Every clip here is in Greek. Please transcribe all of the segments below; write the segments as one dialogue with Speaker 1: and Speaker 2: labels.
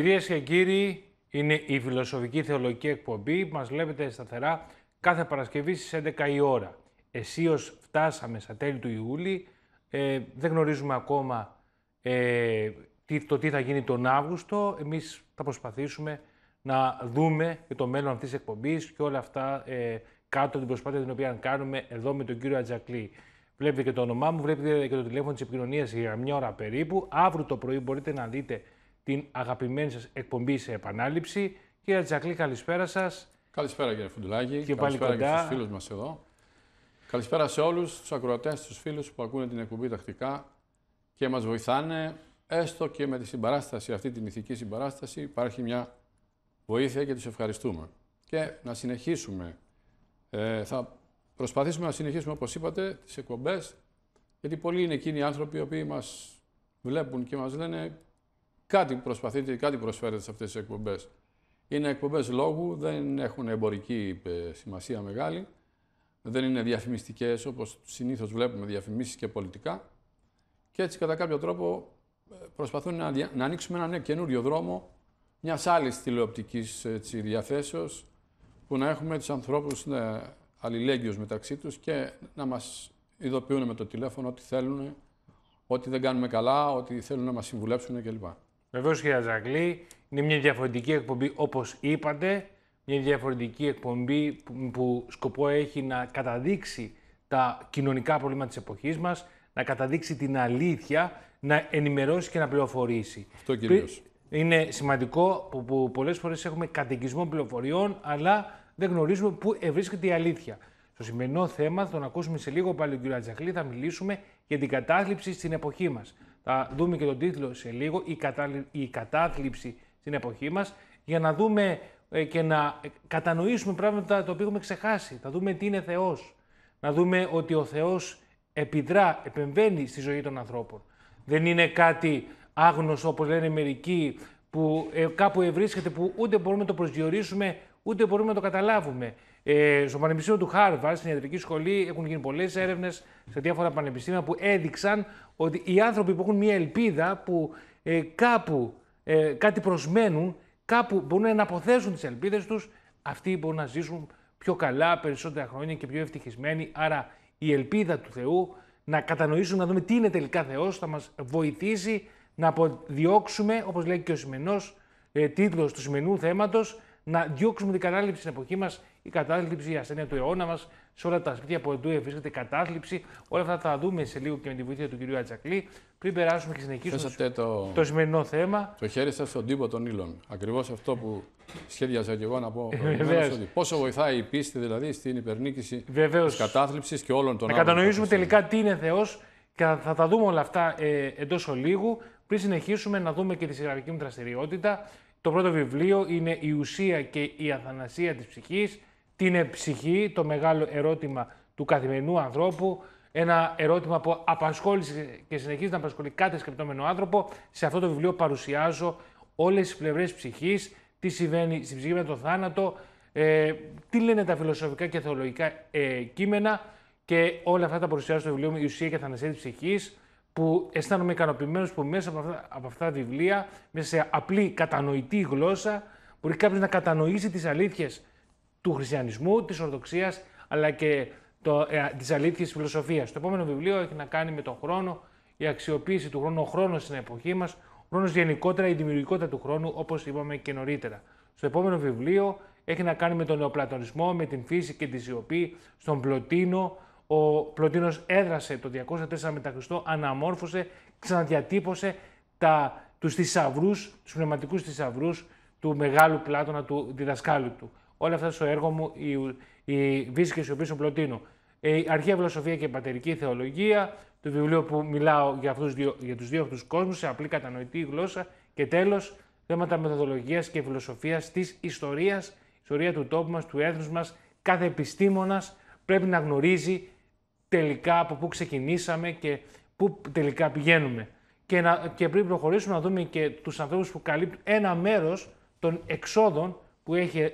Speaker 1: Κυρίες και κύριοι, είναι η Φιλοσοφική Θεολογική Εκπομπή. Μας βλέπετε σταθερά κάθε Παρασκευή στις 11 η ώρα. Εσείως φτάσαμε στα τέλη του Ιούλη. Ε, δεν γνωρίζουμε ακόμα ε, το τι θα γίνει τον Αύγουστο. Εμείς θα προσπαθήσουμε να δούμε και το μέλλον αυτής της εκπομπής και όλα αυτά ε, κάτω από την προσπάθεια την οποία κάνουμε εδώ με τον κύριο Ατζακλή. Βλέπετε και το όνομά μου, βλέπετε και το τηλέφωνο της επικοινωνίας για μια ώρα περίπου. Αύριο το πρωί μπορείτε να δείτε την αγαπημένη σας εκπομπή σε επανάληψη. Κύριε Τζακλή, καλησπέρα σας.
Speaker 2: Καλησπέρα κύριε Φουντουλάκη. Και καλησπέρα πάλι και στους φίλους μας εδώ. Καλησπέρα σε όλους τους ακροατές, τους φίλους που ακούνε την εκπομπή τακτικά και μας βοηθάνε έστω και με τη συμπαράσταση, αυτή τη ηθική συμπαράσταση υπάρχει μια βοήθεια και τους ευχαριστούμε. Και να συνεχίσουμε, ε, θα προσπαθήσουμε να συνεχίσουμε όπως είπατε τις εκπομπές γιατί πολλοί είναι εκείνοι οι άνθρωποι οι οποίοι μας βλέπουν και μας λένε κάτι προσπαθείτε, κάτι προσφέρετε σε αυτές τις εκπομπές. Είναι εκπομπές λόγου, δεν έχουν εμπορική ε, σημασία μεγάλη, δεν είναι διαφημιστικές όπως συνήθως βλέπουμε διαφημίσεις και πολιτικά και έτσι κατά κάποιο τρόπο ε, προσπαθούν να, να ανοίξουμε ένα καινούριο δρόμο μιας άλλης τηλεοπτικής διαθέσεως που να έχουμε τους ανθρώπους αλληλέγγυου μεταξύ τους και να μας ειδοποιούν με το τηλέφωνο ότι θέλουν, ότι δεν κάνουμε
Speaker 1: καλά, ότι θέλουν να μας συμβουλέψουν κλπ. Βεβαίως, κύριε Ζαγκλή, είναι μια διαφορετική εκπομπή όπως είπατε. Μια διαφορετική εκπομπή που σκοπό έχει να καταδείξει τα κοινωνικά προβλήματα της εποχής μας, να καταδείξει την αλήθεια, να ενημερώσει και να πληροφορήσει. Αυτό κυρίως. Είναι σημαντικό που, που πολλές φορές έχουμε κατοικισμό πληροφοριών, αλλά δεν γνωρίζουμε πού ευρίσκεται η αλήθεια. Στο σημερινό θέμα, θα τον ακούσουμε σε λίγο πάλι τον κύριο Ατζακλή, θα μιλήσουμε για την κατάθλιψη στην εποχή μας θα δούμε και τον τίτλο σε λίγο, η, κατάθλιψη στην εποχή μας, για να δούμε ε, και να ε, κατανοήσουμε πράγματα τα οποία έχουμε ξεχάσει. Θα δούμε τι είναι Θεός. Να δούμε ότι ο Θεός επιδρά, επεμβαίνει στη ζωή των ανθρώπων. Δεν είναι κάτι άγνωστο, όπως λένε μερικοί, που ε, κάπου ευρίσκεται, που ούτε μπορούμε να το προσδιορίσουμε, ούτε μπορούμε να το καταλάβουμε. Ε, στο Πανεπιστήμιο του Χάρβαρ, στην ιατρική σχολή, έχουν γίνει πολλές έρευνες σε διάφορα πανεπιστήμια που έδειξαν ότι οι άνθρωποι που έχουν μια ελπίδα, που ε, κάπου ε, κάτι προσμένουν, κάπου μπορούν να αποθέσουν τις ελπίδες τους, αυτοί μπορούν να ζήσουν πιο καλά, περισσότερα χρόνια και πιο ευτυχισμένοι. Άρα η ελπίδα του Θεού, να κατανοήσουμε, να δούμε τι είναι τελικά Θεός, θα μας βοηθήσει να αποδιώξουμε, όπως λέει και ο σημερινό ε, τίτλος του σημερινού θέματος, να διώξουμε την κατάληψη στην εποχή μας η κατάθλιψη, η ασθένεια του αιώνα μας, σε όλα τα σπίτια που εντού βρίσκεται κατάθλιψη. Όλα αυτά θα δούμε σε λίγο και με τη βοήθεια του κυρίου Ατζακλή. Πριν περάσουμε και συνεχίσουμε το... το σημερινό θέμα.
Speaker 2: Το χέρι σας στον τύπο των ύλων. Ακριβώς αυτό που σχέδιαζα και εγώ να πω. πόσο βοηθάει η πίστη δηλαδή στην υπερνίκηση της κατάθλιψης και όλων των άλλων. Να κατανοήσουμε
Speaker 1: τελικά τι είναι Θεός και θα τα δούμε όλα αυτά ε, εντός ολίγου. Πριν συνεχίσουμε να δούμε και τη συγγραφική μου δραστηριότητα. Το πρώτο βιβλίο είναι «Η ουσία και η αθανασία της ψυχής», την ψυχή, το μεγάλο ερώτημα του καθημερινού ανθρώπου, ένα ερώτημα που απασχόλησε και συνεχίζει να απασχολεί κάθε σκεπτόμενο άνθρωπο. Σε αυτό το βιβλίο παρουσιάζω όλες τις πλευρές ψυχής, τι συμβαίνει στην ψυχή με τον θάνατο, ε, τι λένε τα φιλοσοφικά και θεολογικά ε, κείμενα και όλα αυτά τα παρουσιάζω στο βιβλίο μου «Η ουσία και θανασία της ψυχής» που αισθάνομαι ικανοποιημένος που μέσα από αυτά, από αυτά τα βιβλία, μέσα σε απλή κατανοητή γλώσσα, μπορεί κάποιος να κατανοήσει τις αλήθειες του χριστιανισμού, της ορδοξίας αλλά και το, ε, της αλήθειας φιλοσοφίας. Το επόμενο βιβλίο έχει να κάνει με τον χρόνο, η αξιοποίηση του χρόνου, ο χρόνος στην εποχή μας, ο χρόνος γενικότερα, η δημιουργικότητα του χρόνου όπως είπαμε και νωρίτερα. Στο επόμενο βιβλίο έχει να κάνει με τον νεοπλατωνισμό, με την φύση και τη σιωπή, στον Πλωτίνο. Ο Πλωτίνος έδρασε το 204 μετά Χριστό, αναμόρφωσε, ξαναδιατύπωσε τα, τους θησαυρούς, τους πνευματικούς θησαυρούς του μεγάλου Πλάτωνα, του διδασκάλου του όλα αυτά στο έργο μου, οι, οι βίσκες οι οποίε Η αρχαία φιλοσοφία και πατερική θεολογία, το βιβλίο που μιλάω για, αυτούς δύο, για τους δύο αυτούς κόσμους σε απλή κατανοητή γλώσσα και τέλος θέματα μεθοδολογίας και φιλοσοφίας της ιστορίας, ιστορία του τόπου μας, του έθνους μας, κάθε επιστήμονας πρέπει να γνωρίζει τελικά από πού ξεκινήσαμε και πού τελικά πηγαίνουμε. Και, να, και πριν προχωρήσουμε να δούμε και τους ανθρώπους που καλύπτουν ένα μέρος των εξόδων που έχει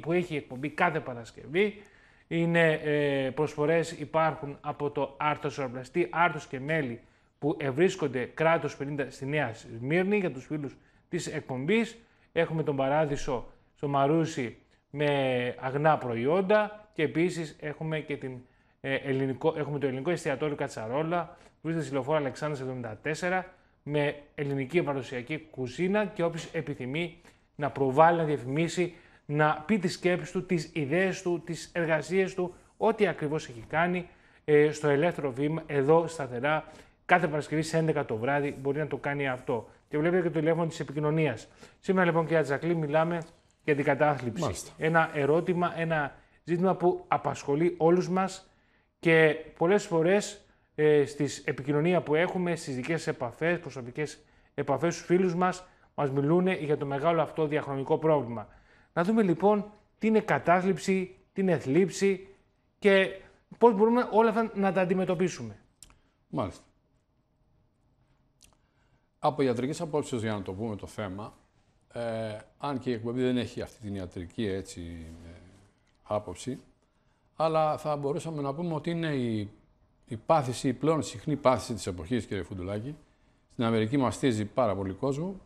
Speaker 1: που έχει εκπομπή κάθε Παρασκευή. Είναι ε, προσφορές υπάρχουν από το Άρτος Ορμπλαστή, Άρτος και Μέλη που ευρίσκονται κράτος 50 στη Νέα Σμύρνη για τους φίλους της εκπομπής. Έχουμε τον Παράδεισο στο Μαρούσι με αγνά προϊόντα και επίσης έχουμε και την ε, ελληνικό, έχουμε το ελληνικό εστιατόριο Κατσαρόλα, βρίσκεται στη Λεωφόρα Αλεξάνδρας 74, με ελληνική παραδοσιακή κουζίνα και όποιος επιθυμεί να προβάλλει, να διαφημίσει να πει τις σκέψεις του, τις ιδέες του, τις εργασίες του, ό,τι ακριβώς έχει κάνει ε, στο ελεύθερο βήμα, εδώ σταθερά, κάθε Παρασκευή σε 11 το βράδυ μπορεί να το κάνει αυτό. Και βλέπετε και το τηλέφωνο της επικοινωνίας. Σήμερα λοιπόν κυρία Τζακλή μιλάμε για την κατάθλιψη. Ένα ερώτημα, ένα ζήτημα που απασχολεί όλους μας και πολλές φορές ε, στις επικοινωνία που έχουμε, στις δικές επαφές, προσωπικές επαφές στους φίλους μας, μας μιλούν για το μεγάλο αυτό διαχρονικό πρόβλημα. Να δούμε λοιπόν τι είναι κατάθλιψη, τι είναι θλίψη και πώς μπορούμε όλα αυτά να τα αντιμετωπίσουμε. Μάλιστα.
Speaker 2: Από ιατρικής απόψεως, για να το πούμε το θέμα, ε, αν και η εκπομπή δεν έχει αυτή την ιατρική έτσι, ε, άποψη, αλλά θα μπορούσαμε να πούμε ότι είναι η, η πάθηση, η πλέον συχνή πάθηση της εποχής, κύριε Φουντουλάκη. Στην Αμερική μαστίζει πάρα πολύ κόσμο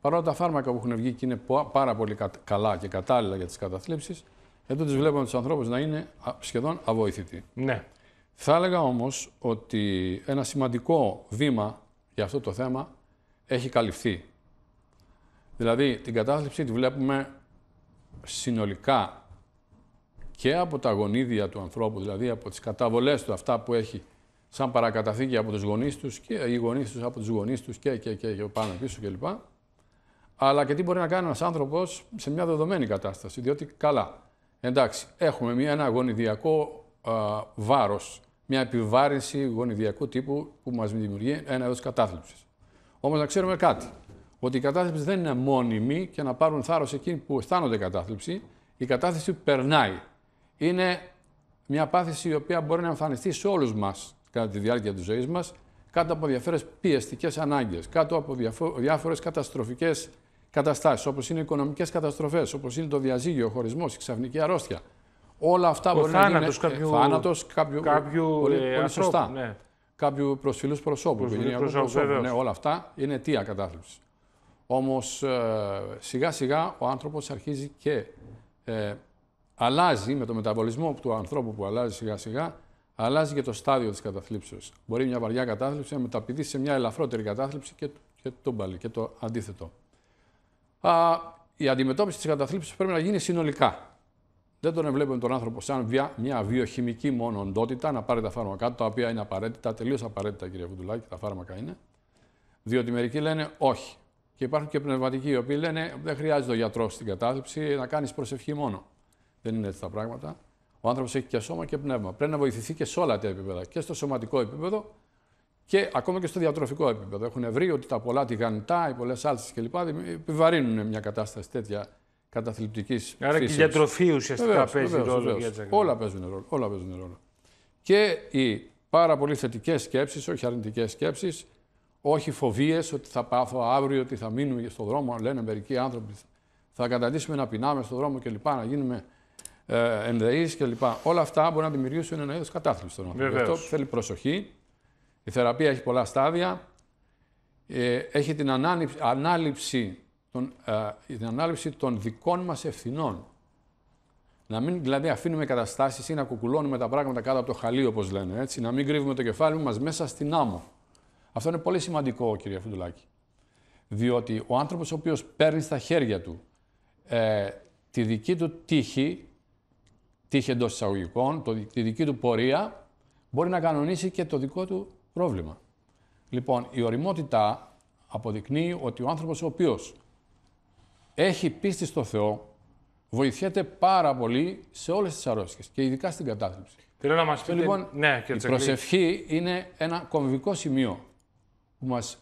Speaker 2: παρόλα τα φάρμακα που έχουν βγει και είναι πάρα πολύ καλά και κατάλληλα για τις καταθλίψεις, εδώ τις βλέπουμε τους ανθρώπους να είναι σχεδόν αβοήθητοι. Ναι. Θα έλεγα όμως ότι ένα σημαντικό βήμα για αυτό το θέμα έχει καλυφθεί. Δηλαδή την κατάθλιψη τη βλέπουμε συνολικά και από τα γονίδια του ανθρώπου, δηλαδή από τις καταβολές του, αυτά που έχει σαν παρακαταθήκη από τους γονείς τους και οι γονείς τους από τους γονείς τους και, και, και, και πάνω πίσω κλπ αλλά και τι μπορεί να κάνει ένας άνθρωπος σε μια δεδομένη κατάσταση. Διότι καλά, εντάξει, έχουμε μια, ένα γονιδιακό βάρος, μια επιβάρυνση γονιδιακού τύπου που μας δημιουργεί ένα είδος κατάθλιψης. Όμως να ξέρουμε κάτι. Ότι η κατάθλιψη δεν είναι μόνιμη και να πάρουν θάρρος εκείνοι που αισθάνονται κατάθλιψη. Η κατάθλιψη περνάει. Είναι μια πάθηση η οποία μπορεί να εμφανιστεί σε όλους μας κατά τη διάρκεια της ζωής μας, κάτω από διάφορες πιεστικές ανάγκες, κάτω από διάφορες καταστροφικές καταστάσεις, όπως είναι οικονομικές καταστροφές, όπως είναι το διαζύγιο, ο χωρισμός, η ξαφνική αρρώστια. Όλα αυτά ο μπορεί να γίνουν. Ε, κάποιου... Θάνατος κάποιου. κάποιου πολύ, ε, πολύ σωστά. ναι. Κάποιου προσφυλούς προσώπου. προσώπου ναι, όλα αυτά είναι αιτία κατάθλιψης. Όμως ε, σιγά σιγά ο άνθρωπος αρχίζει και ε, αλλάζει με το μεταβολισμό του ανθρώπου που αλλάζει σιγά σιγά, αλλάζει και το στάδιο της καταθλίψεως. Μπορεί μια βαριά κατάθλιψη να μεταπηδεί σε μια ελαφρότερη κατάθλιψη και, και, το, και το αντίθετο. Α, η αντιμετώπιση της καταθλίψης πρέπει να γίνει συνολικά. Δεν τον βλέπουμε τον άνθρωπο σαν μια βιοχημική μόνο οντότητα να πάρει τα φάρμακά του, τα οποία είναι απαραίτητα, τελείως απαραίτητα, κύριε Βουντουλάκη, τα φάρμακα είναι. Διότι μερικοί λένε όχι. Και υπάρχουν και πνευματικοί οι οποίοι λένε δεν χρειάζεται ο γιατρός στην κατάθλιψη, να κάνεις προσευχή μόνο. Δεν είναι έτσι τα πράγματα. Ο άνθρωπος έχει και σώμα και πνεύμα. Πρέπει να βοηθηθεί και σε όλα τα επίπεδα, και στο σωματικό επίπεδο και ακόμα και στο διατροφικό επίπεδο. Έχουν βρει ότι τα πολλά τηγανιτά, οι πολλές σάλτσες κλπ. επιβαρύνουν μια κατάσταση τέτοια καταθλιπτικής. Άρα φύσης. και η διατροφή ουσιαστικά βεβαίως, παίζει ρόλο. Βεβαίως. όλα, παίζουν ρόλο, όλα παίζουν ρόλο. Και οι πάρα πολύ θετικές σκέψεις, όχι αρνητικές σκέψεις, όχι φοβίες ότι θα πάθω αύριο, ότι θα μείνουμε στον δρόμο. Λένε μερικοί άνθρωποι, θα καταντήσουμε να πεινάμε στον δρόμο κλπ. Να γίνουμε ε, ενδεείς κλπ. Όλα αυτά μπορούν να δημιουργήσουν ένα είδος κατάθλιψης στον άνθρωπο. Αυτό θέλει προσοχή η θεραπεία έχει πολλά στάδια. Ε, έχει την ανάληψη, ανάληψη των, ε, την ανάληψη των δικών μας ευθυνών. Να μην δηλαδή αφήνουμε καταστάσεις ή να κουκουλώνουμε τα πράγματα κάτω από το χαλί, όπως λένε, έτσι, να μην κρύβουμε το κεφάλι μας μέσα στην άμμο. Αυτό είναι πολύ σημαντικό, κύριε Φουντουλάκη. Διότι ο άνθρωπος ο οποίος παίρνει στα χέρια του ε, τη δική του τύχη, τύχη εντός εισαγωγικών, το, τη δική του πορεία, μπορεί να κανονίσει και το δικό του πρόβλημα. Λοιπόν, η οριμότητα αποδεικνύει ότι ο άνθρωπος ο οποίος έχει πίστη στο Θεό, βοηθιέται πάρα πολύ σε όλες τις αρρώσεις και ειδικά στην κατάθλιψη.
Speaker 1: Θέλω να μας πείτε... Λοιπόν, ναι, η προσευχή
Speaker 2: είναι ένα κομβικό σημείο που μας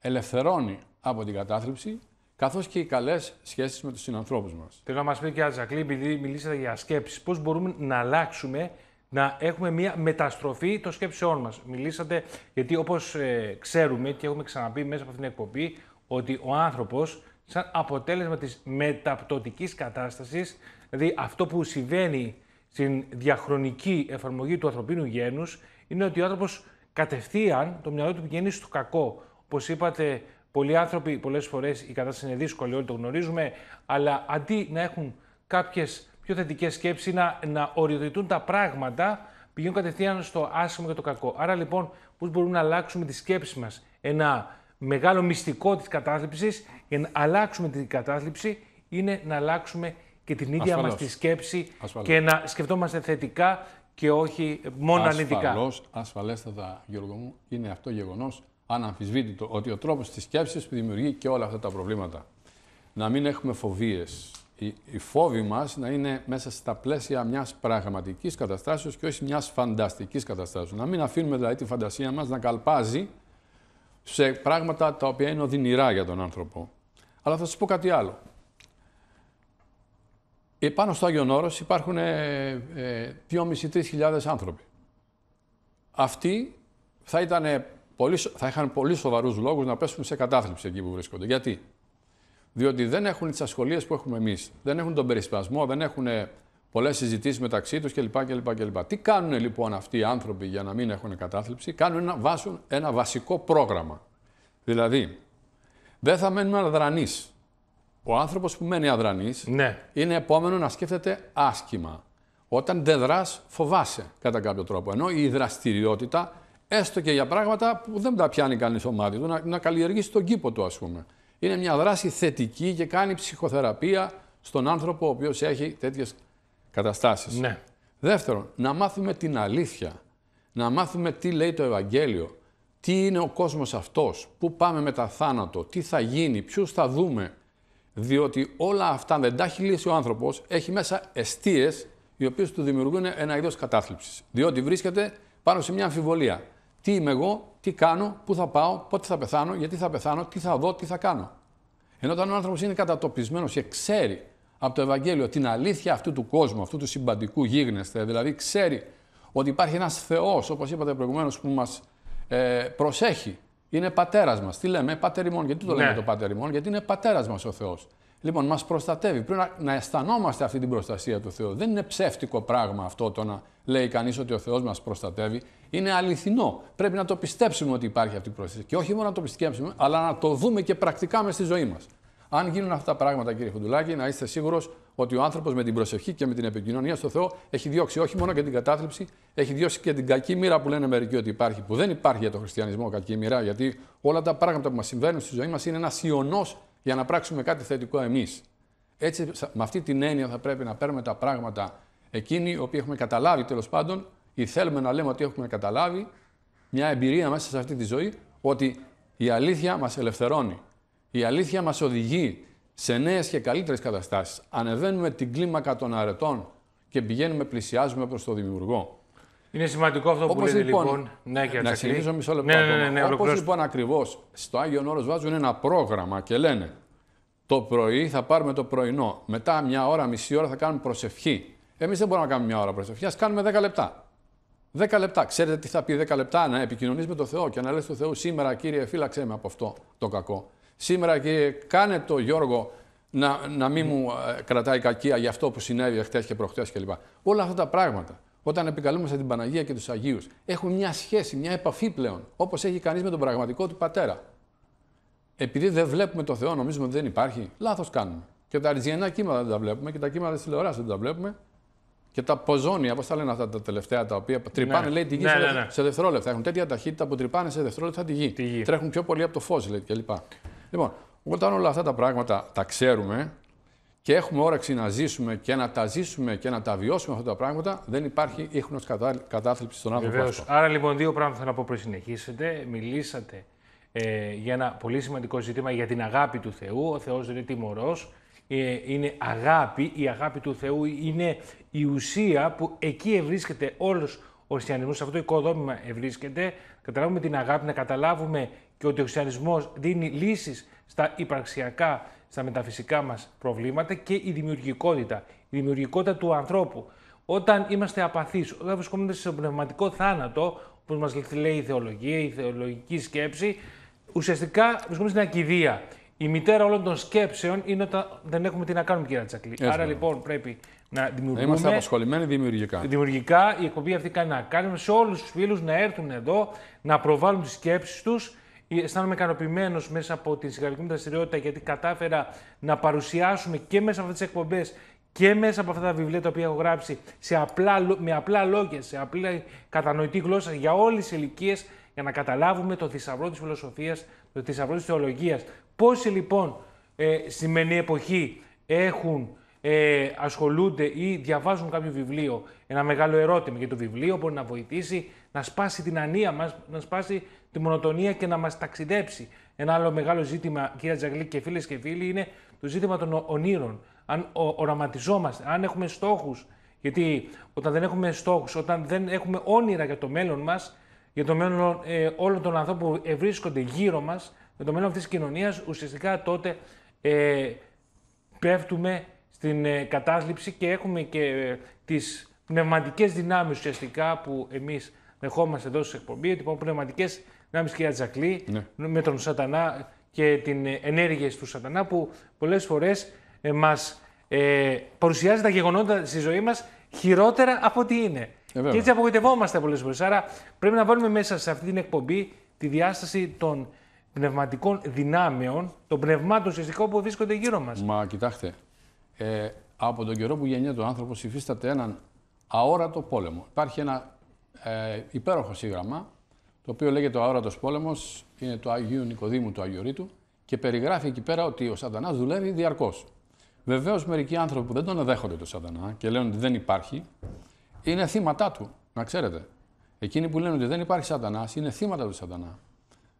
Speaker 2: ελευθερώνει από την κατάθλιψη, καθώς και οι καλές σχέσεις με τους συνανθρώπους μας.
Speaker 1: Θέλω να μας πει, και Τζακλή, επειδή μιλήσατε για σκέψεις, πώς μπορούμε να αλλάξουμε να έχουμε μια μεταστροφή των σκέψεών μας. Μιλήσατε, γιατί όπως ε, ξέρουμε και έχουμε ξαναπεί μέσα από αυτήν την εκπομπή, ότι ο άνθρωπος, σαν αποτέλεσμα της μεταπτωτικής κατάστασης, δηλαδή αυτό που συμβαίνει στην διαχρονική εφαρμογή του ανθρωπίνου γένους, είναι ότι ο άνθρωπος κατευθείαν το μυαλό του πηγαίνει στο κακό. Όπως είπατε, πολλοί άνθρωποι, πολλές φορές η κατάσταση είναι δύσκολη, όλοι το γνωρίζουμε, αλλά αντί να έχουν κάποιες πιο θετικές σκέψεις, να, να οριοδοτούν τα πράγματα, πηγαίνουν κατευθείαν στο άσχημο και το κακό. Άρα λοιπόν, πώς μπορούμε να αλλάξουμε τη σκέψη μας, ένα μεγάλο μυστικό της κατάθλιψης, για να αλλάξουμε την κατάθλιψη, είναι να αλλάξουμε και την ίδια μας τη σκέψη και να σκεφτόμαστε θετικά και όχι μόνο αρνητικά. Ασφαλώ,
Speaker 2: ασφαλέστατα, Γιώργο μου, είναι αυτό γεγονός αναμφισβήτητο ότι ο τρόπος της σκέψης δημιουργεί και όλα αυτά τα προβλήματα. Να μην έχουμε φοβίες, οι, οι φόβοι μας να είναι μέσα στα πλαίσια μιας πραγματικής καταστάσεως και όχι μιας φανταστικής καταστάσεως. Να μην αφήνουμε δηλαδή τη φαντασία μας να καλπάζει σε πράγματα τα οποία είναι οδυνηρά για τον άνθρωπο. Αλλά θα σας πω κάτι άλλο. Επάνω στο Άγιον Όρος υπάρχουν ε, 2.500-3.000 ε, άνθρωποι. Αυτοί θα, θα είχαν πολύ σοβαρούς λόγους να πέσουν σε κατάθλιψη εκεί που βρίσκονται. Γιατί διότι δεν έχουν τις ασχολίες που έχουμε εμείς. Δεν έχουν τον περισπασμό, δεν έχουν πολλές συζητήσεις μεταξύ τους κλπ, κλπ, κλπ. Τι κάνουν λοιπόν αυτοί οι άνθρωποι για να μην έχουν κατάθλιψη, κάνουν να βάσουν ένα βασικό πρόγραμμα. Δηλαδή, δεν θα μένουμε αδρανείς. Ο άνθρωπος που μένει αδρανής ναι. είναι επόμενο να σκέφτεται άσχημα. Όταν δεν δράς, φοβάσαι κατά κάποιο τρόπο. Ενώ η δραστηριότητα, έστω και για πράγματα που δεν τα πιάνει κανείς μάτι του, να, να καλλιεργήσει τον κήπο του, ας πούμε είναι μια δράση θετική και κάνει ψυχοθεραπεία στον άνθρωπο ο οποίος έχει τέτοιες καταστάσεις. Ναι. Δεύτερον, να μάθουμε την αλήθεια, να μάθουμε τι λέει το Ευαγγέλιο, τι είναι ο κόσμος αυτός, πού πάμε μετά θάνατο, τι θα γίνει, ποιους θα δούμε. Διότι όλα αυτά δεν τα έχει λύσει ο άνθρωπος, έχει μέσα αιστείες οι οποίες του δημιουργούν ένα είδος κατάθλιψης. Διότι βρίσκεται πάνω σε μια αμφιβολία τι είμαι εγώ, τι κάνω, πού θα πάω, πότε θα πεθάνω, γιατί θα πεθάνω, τι θα δω, τι θα κάνω. Ενώ όταν ο άνθρωπος είναι κατατοπισμένος και ξέρει από το Ευαγγέλιο την αλήθεια αυτού του κόσμου, αυτού του συμπαντικού γίγνεσθε, δηλαδή ξέρει ότι υπάρχει ένας Θεός, όπως είπατε προηγουμένως, που μας ε, προσέχει. Είναι πατέρας μας. Τι λέμε, πατέρημών, Γιατί το λέμε ναι. το πατέρημον, Γιατί είναι πατέρας μας ο Θεός. Λοιπόν, μας προστατεύει. Πρέπει να, αισθανόμαστε αυτή την προστασία του Θεού. Δεν είναι ψεύτικο πράγμα αυτό το να λέει κανείς ότι ο Θεός μας προστατεύει. Είναι αληθινό. Πρέπει να το πιστέψουμε ότι υπάρχει αυτή η προστασία. Και όχι μόνο να το πιστέψουμε, αλλά να το δούμε και πρακτικά μες στη ζωή μας. Αν γίνουν αυτά τα πράγματα, κύριε Χοντουλάκη, να είστε σίγουρος ότι ο άνθρωπος με την προσευχή και με την επικοινωνία στο Θεό έχει διώξει όχι μόνο και την κατάθλιψη, έχει διώξει και την κακή μοίρα που λένε μερικοί ότι υπάρχει, που δεν υπάρχει για τον χριστιανισμό κακή μοίρα, γιατί όλα τα πράγματα που μας συμβαίνουν στη ζωή μας είναι ένας ιονός για να πράξουμε κάτι θετικό εμείς. Έτσι, με αυτή την έννοια θα πρέπει να παίρνουμε τα πράγματα εκείνοι οι οποίοι έχουμε καταλάβει τέλος πάντων ή θέλουμε να λέμε ότι έχουμε καταλάβει μια εμπειρία μέσα σε αυτή τη ζωή ότι η αλήθεια μας ελευθερώνει. Η αλήθεια μας οδηγεί σε νέες και καλύτερες καταστάσεις. Ανεβαίνουμε την κλίμακα των αρετών και πηγαίνουμε, πλησιάζουμε προς το δημιουργό. Είναι
Speaker 1: σημαντικό αυτό Όπως που λέτε λοιπόν. λοιπόν ναι, και να ξεκινήσω μισό λεπτό. Ναι, ναι, ναι, ναι, Όπως λοιπόν
Speaker 2: ακριβώς στο Άγιο Όρος βάζουν ένα πρόγραμμα και λένε το πρωί θα πάρουμε το πρωινό. Μετά μια ώρα, μισή ώρα θα κάνουμε προσευχή. Εμείς δεν μπορούμε να κάνουμε μια ώρα προσευχή. Ας κάνουμε 10 λεπτά. 10 λεπτά. Ξέρετε τι θα πει 10 λεπτά, να επικοινωνείς με τον Θεό και να λες του Θεού σήμερα, κύριε, φύλαξέ με από αυτό το κακό. Σήμερα, κύριε, κάνε το Γιώργο να, να μην μου ε, κρατάει κακία για αυτό που συνέβη χτε και προχτές κλπ. Όλα αυτά τα πράγματα όταν επικαλούμαστε την Παναγία και τους Αγίους, έχουν μια σχέση, μια επαφή πλέον, όπως έχει κανείς με τον πραγματικό του πατέρα. Επειδή δεν βλέπουμε το Θεό, νομίζουμε ότι δεν υπάρχει, λάθος κάνουμε. Και τα αριζιανά κύματα δεν τα βλέπουμε και τα κύματα της τηλεοράση δεν τα βλέπουμε. Και τα ποζόνια, πώς τα λένε αυτά τα τελευταία, τα οποία τρυπάνε, ναι. λέει, τη γη ναι, σε, ναι, ναι, σε δευτερόλεπτα. Έχουν τέτοια ταχύτητα που τρυπάνε σε δευτερόλεπτα τη γη. Τη γη. Τρέχουν πιο πολύ από το φως, λέει, κλπ. Λοιπόν, όταν όλα αυτά τα πράγματα τα ξέρουμε, και έχουμε όρεξη να ζήσουμε και να τα ζήσουμε και να τα βιώσουμε αυτά τα πράγματα, δεν υπάρχει ίχνος κατάθλιψης κατάθλιψης στον άνθρωπο Βεβαίως.
Speaker 1: Άρα λοιπόν δύο πράγματα θέλω να πω πριν συνεχίσετε. Μιλήσατε ε, για ένα πολύ σημαντικό ζήτημα για την αγάπη του Θεού. Ο Θεός δεν είναι τιμωρός, ε, είναι αγάπη. Η αγάπη του Θεού είναι η ουσία που εκεί ευρίσκεται όλος ο χριστιανισμός, σε αυτό το οικοδόμημα ευρίσκεται. Καταλάβουμε την αγάπη, να καταλάβουμε και ότι ο χριστιανισμός δίνει λύσεις στα υπαρξιακά στα μεταφυσικά μας προβλήματα και η δημιουργικότητα, η δημιουργικότητα του ανθρώπου. Όταν είμαστε απαθείς, όταν βρισκόμαστε σε πνευματικό θάνατο, όπως μας λέει η θεολογία, η θεολογική σκέψη, ουσιαστικά βρισκόμαστε στην ακιδεία. Η μητέρα όλων των σκέψεων είναι όταν δεν έχουμε τι να κάνουμε, κύριε Τσακλή. Άρα ναι. λοιπόν πρέπει να δημιουργούμε. είμαστε
Speaker 2: απασχολημένοι δημιουργικά.
Speaker 1: Δημιουργικά, η εκπομπή αυτή κάνει να κάνουμε σε όλους τους φίλους να έρθουν εδώ, να προβάλλουν τις σκέψεις τους ε, αισθάνομαι ικανοποιημένος μέσα από τη συγγραφική μου δραστηριότητα, γιατί κατάφερα να παρουσιάσουμε και μέσα από αυτές τις εκπομπές και μέσα από αυτά τα βιβλία τα οποία έχω γράψει σε απλά, με απλά λόγια, σε απλή κατανοητή γλώσσα για όλες τις ηλικίες, για να καταλάβουμε το θησαυρό της φιλοσοφίας, το θησαυρό της θεολογίας. Πόσοι λοιπόν ε, στη μενή εποχή έχουν ε, ασχολούνται ή διαβάζουν κάποιο βιβλίο, ένα μεγάλο ερώτημα για το βιβλίο μπορεί να βοηθήσει να σπάσει την ανία μας, να σπάσει τη μονοτονία και να μας ταξιδέψει. Ένα άλλο μεγάλο ζήτημα, κυρία Τζαγλή και φίλες και φίλοι, είναι το ζήτημα των ονείρων. Αν οραματιζόμαστε, αν έχουμε στόχους, γιατί όταν δεν έχουμε στόχους, όταν δεν έχουμε όνειρα για το μέλλον μας, για το μέλλον ε, όλων των ανθρώπων που βρίσκονται γύρω μας, για το μέλλον αυτής της κοινωνίας, ουσιαστικά τότε ε, πέφτουμε στην ε, κατάθλιψη και έχουμε και ε, τις πνευματικές δυνάμεις ουσιαστικά που εμείς δεχόμαστε εδώ στην εκπομπή, λοιπόν πνευματικές δυνάμεις κυρία Τζακλή ναι. με τον σατανά και την ε, ενέργεια του σατανά που πολλές φορές μας ε, παρουσιάζει τα γεγονότα στη ζωή μας χειρότερα από ό,τι είναι. Ε, και έτσι απογοητευόμαστε πολλές φορές. Άρα πρέπει να βάλουμε μέσα σε αυτή την εκπομπή τη διάσταση των πνευματικών δυνάμεων, των πνευμάτων ουσιαστικών που βρίσκονται γύρω μας. Μα κοιτάξτε, ε,
Speaker 2: από τον καιρό που γεννιέται ο άνθρωπος, υφίσταται έναν αόρατο πόλεμο. Υπάρχει ένα ε, υπέροχο σύγγραμμα, το οποίο λέγεται Ο Αόρατος Πόλεμος, είναι του Αγίου Νικοδήμου του Αγιορείτου και περιγράφει εκεί πέρα ότι ο Σαντανά δουλεύει διαρκώς. Βεβαίως, μερικοί άνθρωποι που δεν τον δέχονται τον Σαντανά και λένε ότι δεν υπάρχει, είναι θύματα του, να ξέρετε. Εκείνοι που λένε ότι δεν υπάρχει Σαντανά, είναι θύματα του Σαντανά.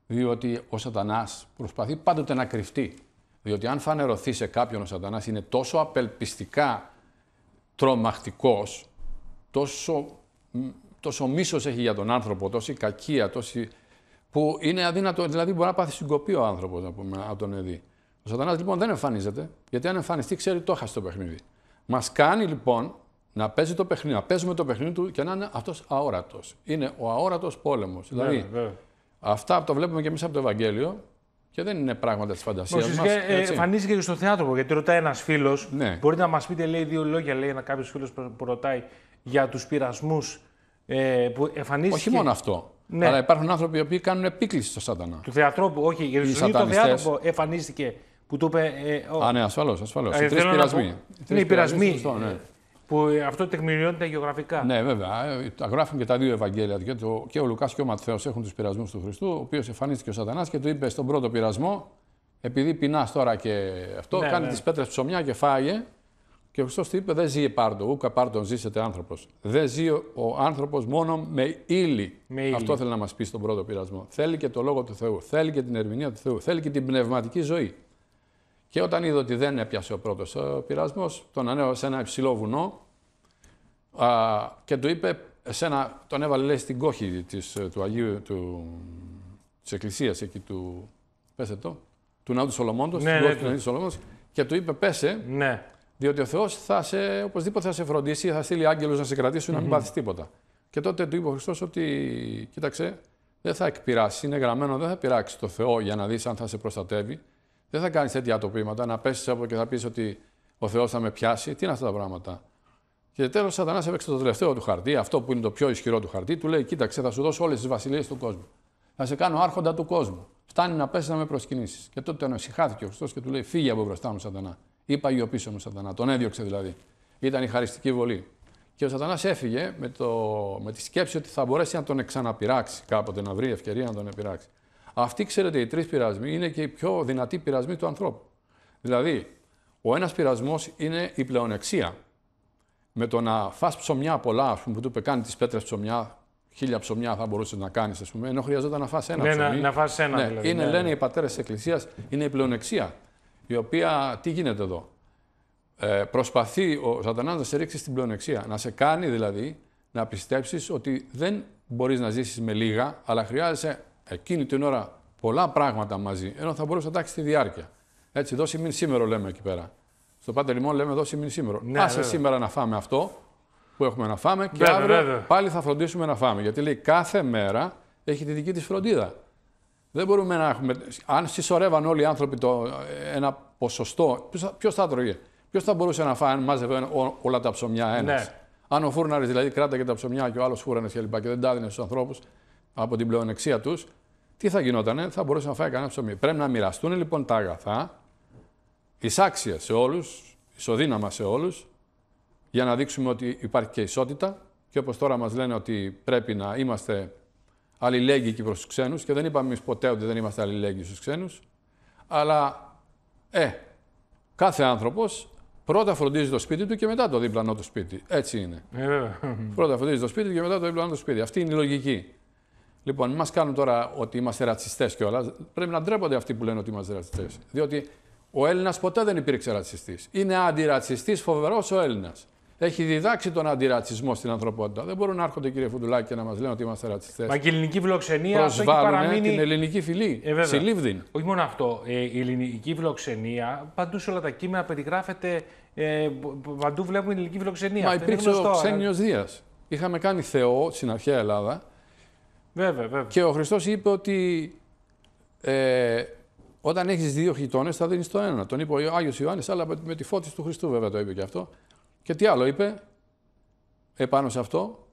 Speaker 2: Διότι ο Σαντανά προσπαθεί πάντοτε να κρυφτεί διότι αν φανερωθεί σε κάποιον ο σατανάς είναι τόσο απελπιστικά τρομακτικός, τόσο, τόσο μίσος έχει για τον άνθρωπο, τόση κακία, τόση... που είναι αδύνατο, δηλαδή μπορεί να πάθει συγκοπή ο άνθρωπος να πούμε, από τον εδί. Ο σατανάς λοιπόν δεν εμφανίζεται, γιατί αν εμφανιστεί ξέρει το έχασε το παιχνίδι. Μας κάνει λοιπόν να παίζει το παιχνίδι, να παίζουμε το παιχνίδι του και να είναι αυτός αόρατος. Είναι ο αόρατος πόλεμος. Ναι, δηλαδή, ναι, αυτά το βλέπουμε και εμείς από το Ευαγγέλιο,
Speaker 1: και δεν είναι πράγματα της φαντασίας μα. Ε, εμφανίστηκε και στο θέατρο, γιατί ρωτάει ένας φίλος. Ναι. Μπορείτε να μας πείτε, λέει δύο λόγια, λέει ένα κάποιος φίλος που ρωτάει για τους πειρασμούς ε, που εμφανίζονται. Όχι μόνο αυτό. Ναι. Αλλά υπάρχουν άνθρωποι οι οποίοι κάνουν επίκληση στο Σάτανα. Του θεατρόπου, όχι. Γιατί στο θέατρο εμφανίστηκε που του είπε. Ε, ο... Α, ναι, ασφαλώς. ασφαλώς. Ε, οι τρεις πειρασμοί. Ναι, πειρασμοί. ναι. Που αυτό τεκμηριώνεται γεωγραφικά. Ναι,
Speaker 2: βέβαια. Τα γράφουν και τα δύο Ευαγγέλια. Και, το, και ο Λουκάς και ο Ματθέο έχουν τους πειρασμούς του Χριστού, ο οποίος εμφανίστηκε ο Σατανά και του είπε στον πρώτο πειρασμό, επειδή πεινάς τώρα και αυτό, ναι, κάνει ναι. τις πέτρες ψωμιά και φάγε. Και ο Χριστός του είπε: Δεν ζει πάρτο, ούκα πάρτο, ζήσετε άνθρωπος. Δεν ζει ο άνθρωπος μόνο με ύλη. με ύλη. Αυτό θέλει να μας πει στον πρώτο πειρασμό. Θέλει και το λόγο του Θεού, θέλει και την ερμηνεία του Θεού, θέλει και την πνευματική ζωή. Και όταν είδε ότι δεν έπιασε ο πρώτος ε, ο πειρασμός, τον ανέβασε σε ένα υψηλό βουνό α, και του είπε, τον έβαλε λέει, στην κόχη της, ε, του Αγίου, του, της εκκλησίας εκεί του, πέσε το, του Ναού του Σολομόντος, ναι, ναι, ναι. του Σολομόντος, και του είπε πέσε, ναι. διότι ο Θεός θα σε, οπωσδήποτε θα σε φροντίσει, θα στείλει άγγελους να σε κρατήσουν, mm-hmm. να μην πάθεις τίποτα. Και τότε του είπε ο Χριστός ότι, κοίταξε, δεν θα εκπειράσει, είναι γραμμένο, δεν θα πειράξει το Θεό για να δεις αν θα σε προστατεύει, δεν θα κάνεις τέτοια ατοπήματα, να πέσεις από και θα πεις ότι ο Θεός θα με πιάσει. Τι είναι αυτά τα πράγματα. Και τέλος, ο Σατανάς έπαιξε το τελευταίο του χαρτί, αυτό που είναι το πιο ισχυρό του χαρτί, του λέει: Κοίταξε, θα σου δώσω όλες τις βασιλίε του κόσμου. Θα σε κάνω άρχοντα του κόσμου. Φτάνει να πέσει να με προσκυνήσεις. Και τότε ανασυχάθηκε ο Χριστός και του λέει: Φύγε από μπροστά μου, Σατανά. Ή παγιοποίησε μου, Σατανά. Τον έδιωξε δηλαδή. Ήταν γιο πίσω μου σατανα τον εδιωξε βολή. Και ο Σατανάς έφυγε με, το, με τη σκέψη ότι θα μπορέσει να τον ξαναπειράξει κάποτε, να βρει ευκαιρία να τον επειράξει. Αυτοί, ξέρετε, οι τρεις πειρασμοί είναι και οι πιο δυνατοί πειρασμοί του ανθρώπου. Δηλαδή, ο ένας πειρασμός είναι η πλεονεξία. Με το να φας ψωμιά πολλά, ας πούμε, που του είπε κάνει τις πέτρες ψωμιά, χίλια ψωμιά θα μπορούσες να κάνεις, ας πούμε, ενώ χρειαζόταν να φας ένα ναι, ψωμί. Να, να φας ένα, ναι, δηλαδή. Είναι, ναι, λένε οι πατέρες της Εκκλησίας, είναι η πλεονεξία. Η οποία, τι γίνεται εδώ. Ε, προσπαθεί ο Σατανάς να σε ρίξει στην πλεονεξία. Να σε κάνει δηλαδή να πιστέψεις ότι δεν μπορείς να ζήσεις με λίγα, αλλά χρειάζεσαι εκείνη την ώρα πολλά πράγματα μαζί, ενώ θα μπορούσε να τάξει τη διάρκεια. Έτσι, δώσει μην σήμερα λέμε εκεί πέρα. Στο πάτε λιμόν λέμε δώσει μην σήμερα. Ναι, Άσε σήμερα να φάμε αυτό που έχουμε να φάμε και αύριο πάλι θα φροντίσουμε να φάμε. Γιατί λέει κάθε μέρα έχει τη δική της φροντίδα. Δεν μπορούμε να έχουμε. Αν συσσωρεύαν όλοι οι άνθρωποι το, ένα ποσοστό, ποιος θα τρώγε. Ποιος θα μπορούσε να φάει αν μάζευε όλα τα ψωμιά ναι. ένας. Αν ο φούρναρης δηλαδή κράταγε τα ψωμιά και ο άλλος φούρναρης και και δεν τα στους ανθρώπους, από την πλεονεξία τους, τι θα γινότανε, θα μπορούσε να φάει κανένα ψωμί. Πρέπει να μοιραστούν λοιπόν τα αγαθά, εισάξια σε όλους, ισοδύναμα σε όλους, για να δείξουμε ότι υπάρχει και ισότητα. Και όπως τώρα μας λένε ότι πρέπει να είμαστε αλληλέγγυοι και προς τους ξένους, και δεν είπαμε εμείς ποτέ ότι δεν είμαστε αλληλέγγυοι στους ξένους, αλλά ε, κάθε άνθρωπος πρώτα φροντίζει το σπίτι του και μετά το δίπλανό του σπίτι. Έτσι είναι. Ε, πρώτα φροντίζει το σπίτι και μετά το δίπλανό του σπίτι. Αυτή είναι η λογική. Λοιπόν, μην μας κάνουν τώρα ότι είμαστε ρατσιστές κιόλας. Πρέπει να ντρέπονται αυτοί που λένε ότι είμαστε ρατσιστές. Διότι ο Έλληνας ποτέ δεν υπήρξε ρατσιστής. Είναι αντιρατσιστής φοβερός ο Έλληνας. Έχει διδάξει τον αντιρατσισμό στην ανθρωπότητα. Δεν μπορούν να έρχονται, κύριε Φουντουλάκη, και να μας λένε
Speaker 1: ότι είμαστε ρατσιστές. Μα και η ελληνική φιλοξενία αυτό παραμείνει. την ελληνική φυλή. Ε, Συλλήβδην. Όχι μόνο αυτό. Ε, η ελληνική φιλοξενία, παντού σε όλα τα κείμενα περιγράφεται. Ε, παντού βλέπουμε ελληνική φιλοξενία. Μα υπήρξε ο ε. Ξένιος
Speaker 2: Δίας. Είχαμε κάνει Θεό στην αρχαία Ελλάδα Βέβαια, βέβαια. Και ο Χριστός είπε ότι ε, όταν έχεις δύο χιτώνε, θα δίνεις το ένα. Τον είπε ο Άγιος Ιωάννης, αλλά με τη φώτιση του Χριστού, βέβαια το είπε και αυτό. Και τι άλλο είπε, επάνω σε αυτό,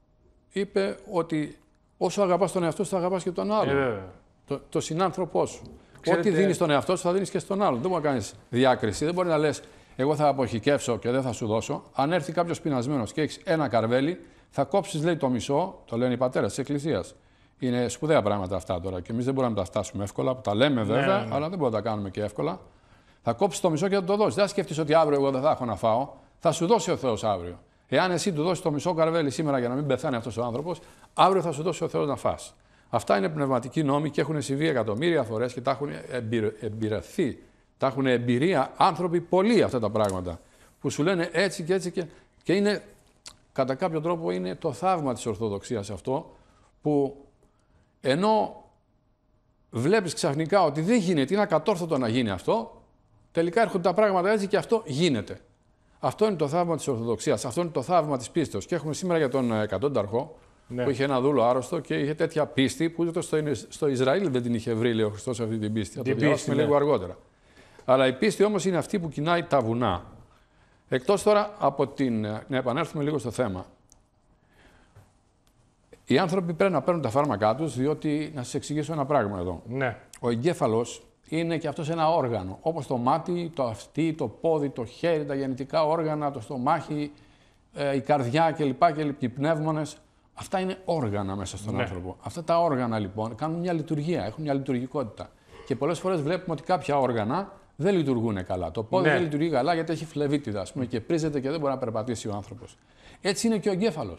Speaker 2: είπε ότι όσο αγαπάς τον εαυτό σου, θα αγαπάς και τον άλλον. Ε, το, το συνάνθρωπό σου. Ό,τι δίνεις στον εαυτό σου, θα δίνεις και στον άλλον. Δεν μπορεί να κάνεις διάκριση. Δεν μπορεί να λες, εγώ θα αποχικεύσω και δεν θα σου δώσω. Αν έρθει κάποιος πεινασμένος και έχεις ένα καρβέλι, θα κόψεις, λέει, το μισό, το λένε οι πατέρες της Εκκλησίας. Είναι σπουδαία πράγματα αυτά τώρα και εμείς δεν μπορούμε να τα φτάσουμε εύκολα. Που τα λέμε ναι, βέβαια, ναι. αλλά δεν μπορούμε να τα κάνουμε και εύκολα. Θα κόψεις το μισό και θα το δώσεις. Δεν σκέφτε ότι αύριο εγώ δεν θα έχω να φάω. Θα σου δώσει ο Θεός αύριο. Εάν εσύ του δώσεις το μισό καρβέλι σήμερα για να μην πεθάνει αυτός ο άνθρωπος, αύριο θα σου δώσει ο Θεός να φας. Αυτά είναι πνευματικοί νόμοι και έχουν συμβεί εκατομμύρια φορές και τα έχουν εμπειρεθεί. Τα έχουν εμπειρία άνθρωποι πολλοί αυτά τα πράγματα. Που σου λένε έτσι και έτσι και, και είναι κατά κάποιο τρόπο είναι το θαύμα της ορθοδοξίας αυτό που ενώ βλέπεις ξαφνικά ότι δεν γίνεται, είναι ακατόρθωτο να γίνει αυτό, τελικά έρχονται τα πράγματα έτσι και αυτό γίνεται. Αυτό είναι το θαύμα της ορθοδοξίας, αυτό είναι το θαύμα της πίστεως. Και έχουμε σήμερα για τον ε, Εκατόνταρχο, ναι. που είχε ένα δούλο άρρωστο και είχε τέτοια πίστη που ούτε στο, στο Ισραήλ δεν την είχε βρει, λέει ο Χριστός, αυτή την πίστη. Θα την το ναι. λίγο αργότερα. Αλλά η πίστη όμως είναι αυτή που κοινάει τα βουνά. Εκτός τώρα από την. Ε, να επανέλθουμε λίγο στο θέμα. Οι άνθρωποι πρέπει να παίρνουν τα φάρμακά τους, διότι να σας εξηγήσω ένα πράγμα εδώ. Ναι. Ο εγκέφαλος είναι και αυτός ένα όργανο. Όπως το μάτι, το αυτί, το πόδι, το χέρι, τα γεννητικά όργανα, το στομάχι, ε, η καρδιά κλπ. και οι πνεύμονες. Αυτά είναι όργανα μέσα στον ναι. άνθρωπο. Αυτά τα όργανα λοιπόν κάνουν μια λειτουργία, έχουν μια λειτουργικότητα. Και πολλές φορές βλέπουμε ότι κάποια όργανα δεν λειτουργούν καλά. Το πόδι ναι. δεν λειτουργεί καλά γιατί έχει φλεβίτιδα, ας πούμε, και πρίζεται και δεν μπορεί να περπατήσει ο άνθρωπος. Έτσι είναι και ο εγκέφαλος.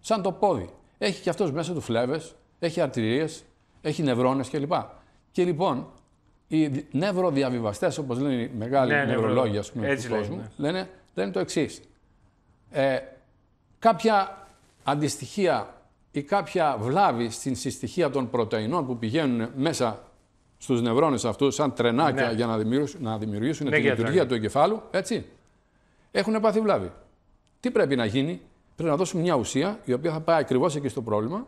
Speaker 2: Σαν το πόδι έχει και αυτός μέσα του φλέβες, έχει αρτηρίες, έχει νευρώνες κλπ. Και λοιπόν, οι νευροδιαβιβαστές, όπως λένε οι μεγάλοι ναι, ναι, νευρολόγοι ας πούμε, του κόσμου, ναι. λένε, λένε το εξής. Ε, κάποια αντιστοιχεία ή κάποια βλάβη στην συστοιχεία των πρωτεϊνών που πηγαίνουν μέσα στους νευρώνες αυτούς σαν τρενάκια ναι. για να δημιουργήσουν, να ναι, τη λειτουργία του εγκεφάλου, έτσι, έχουν πάθει βλάβη. Τι πρέπει να γίνει, Πρέπει να δώσουμε μια ουσία η οποία θα πάει ακριβώς εκεί στο πρόβλημα,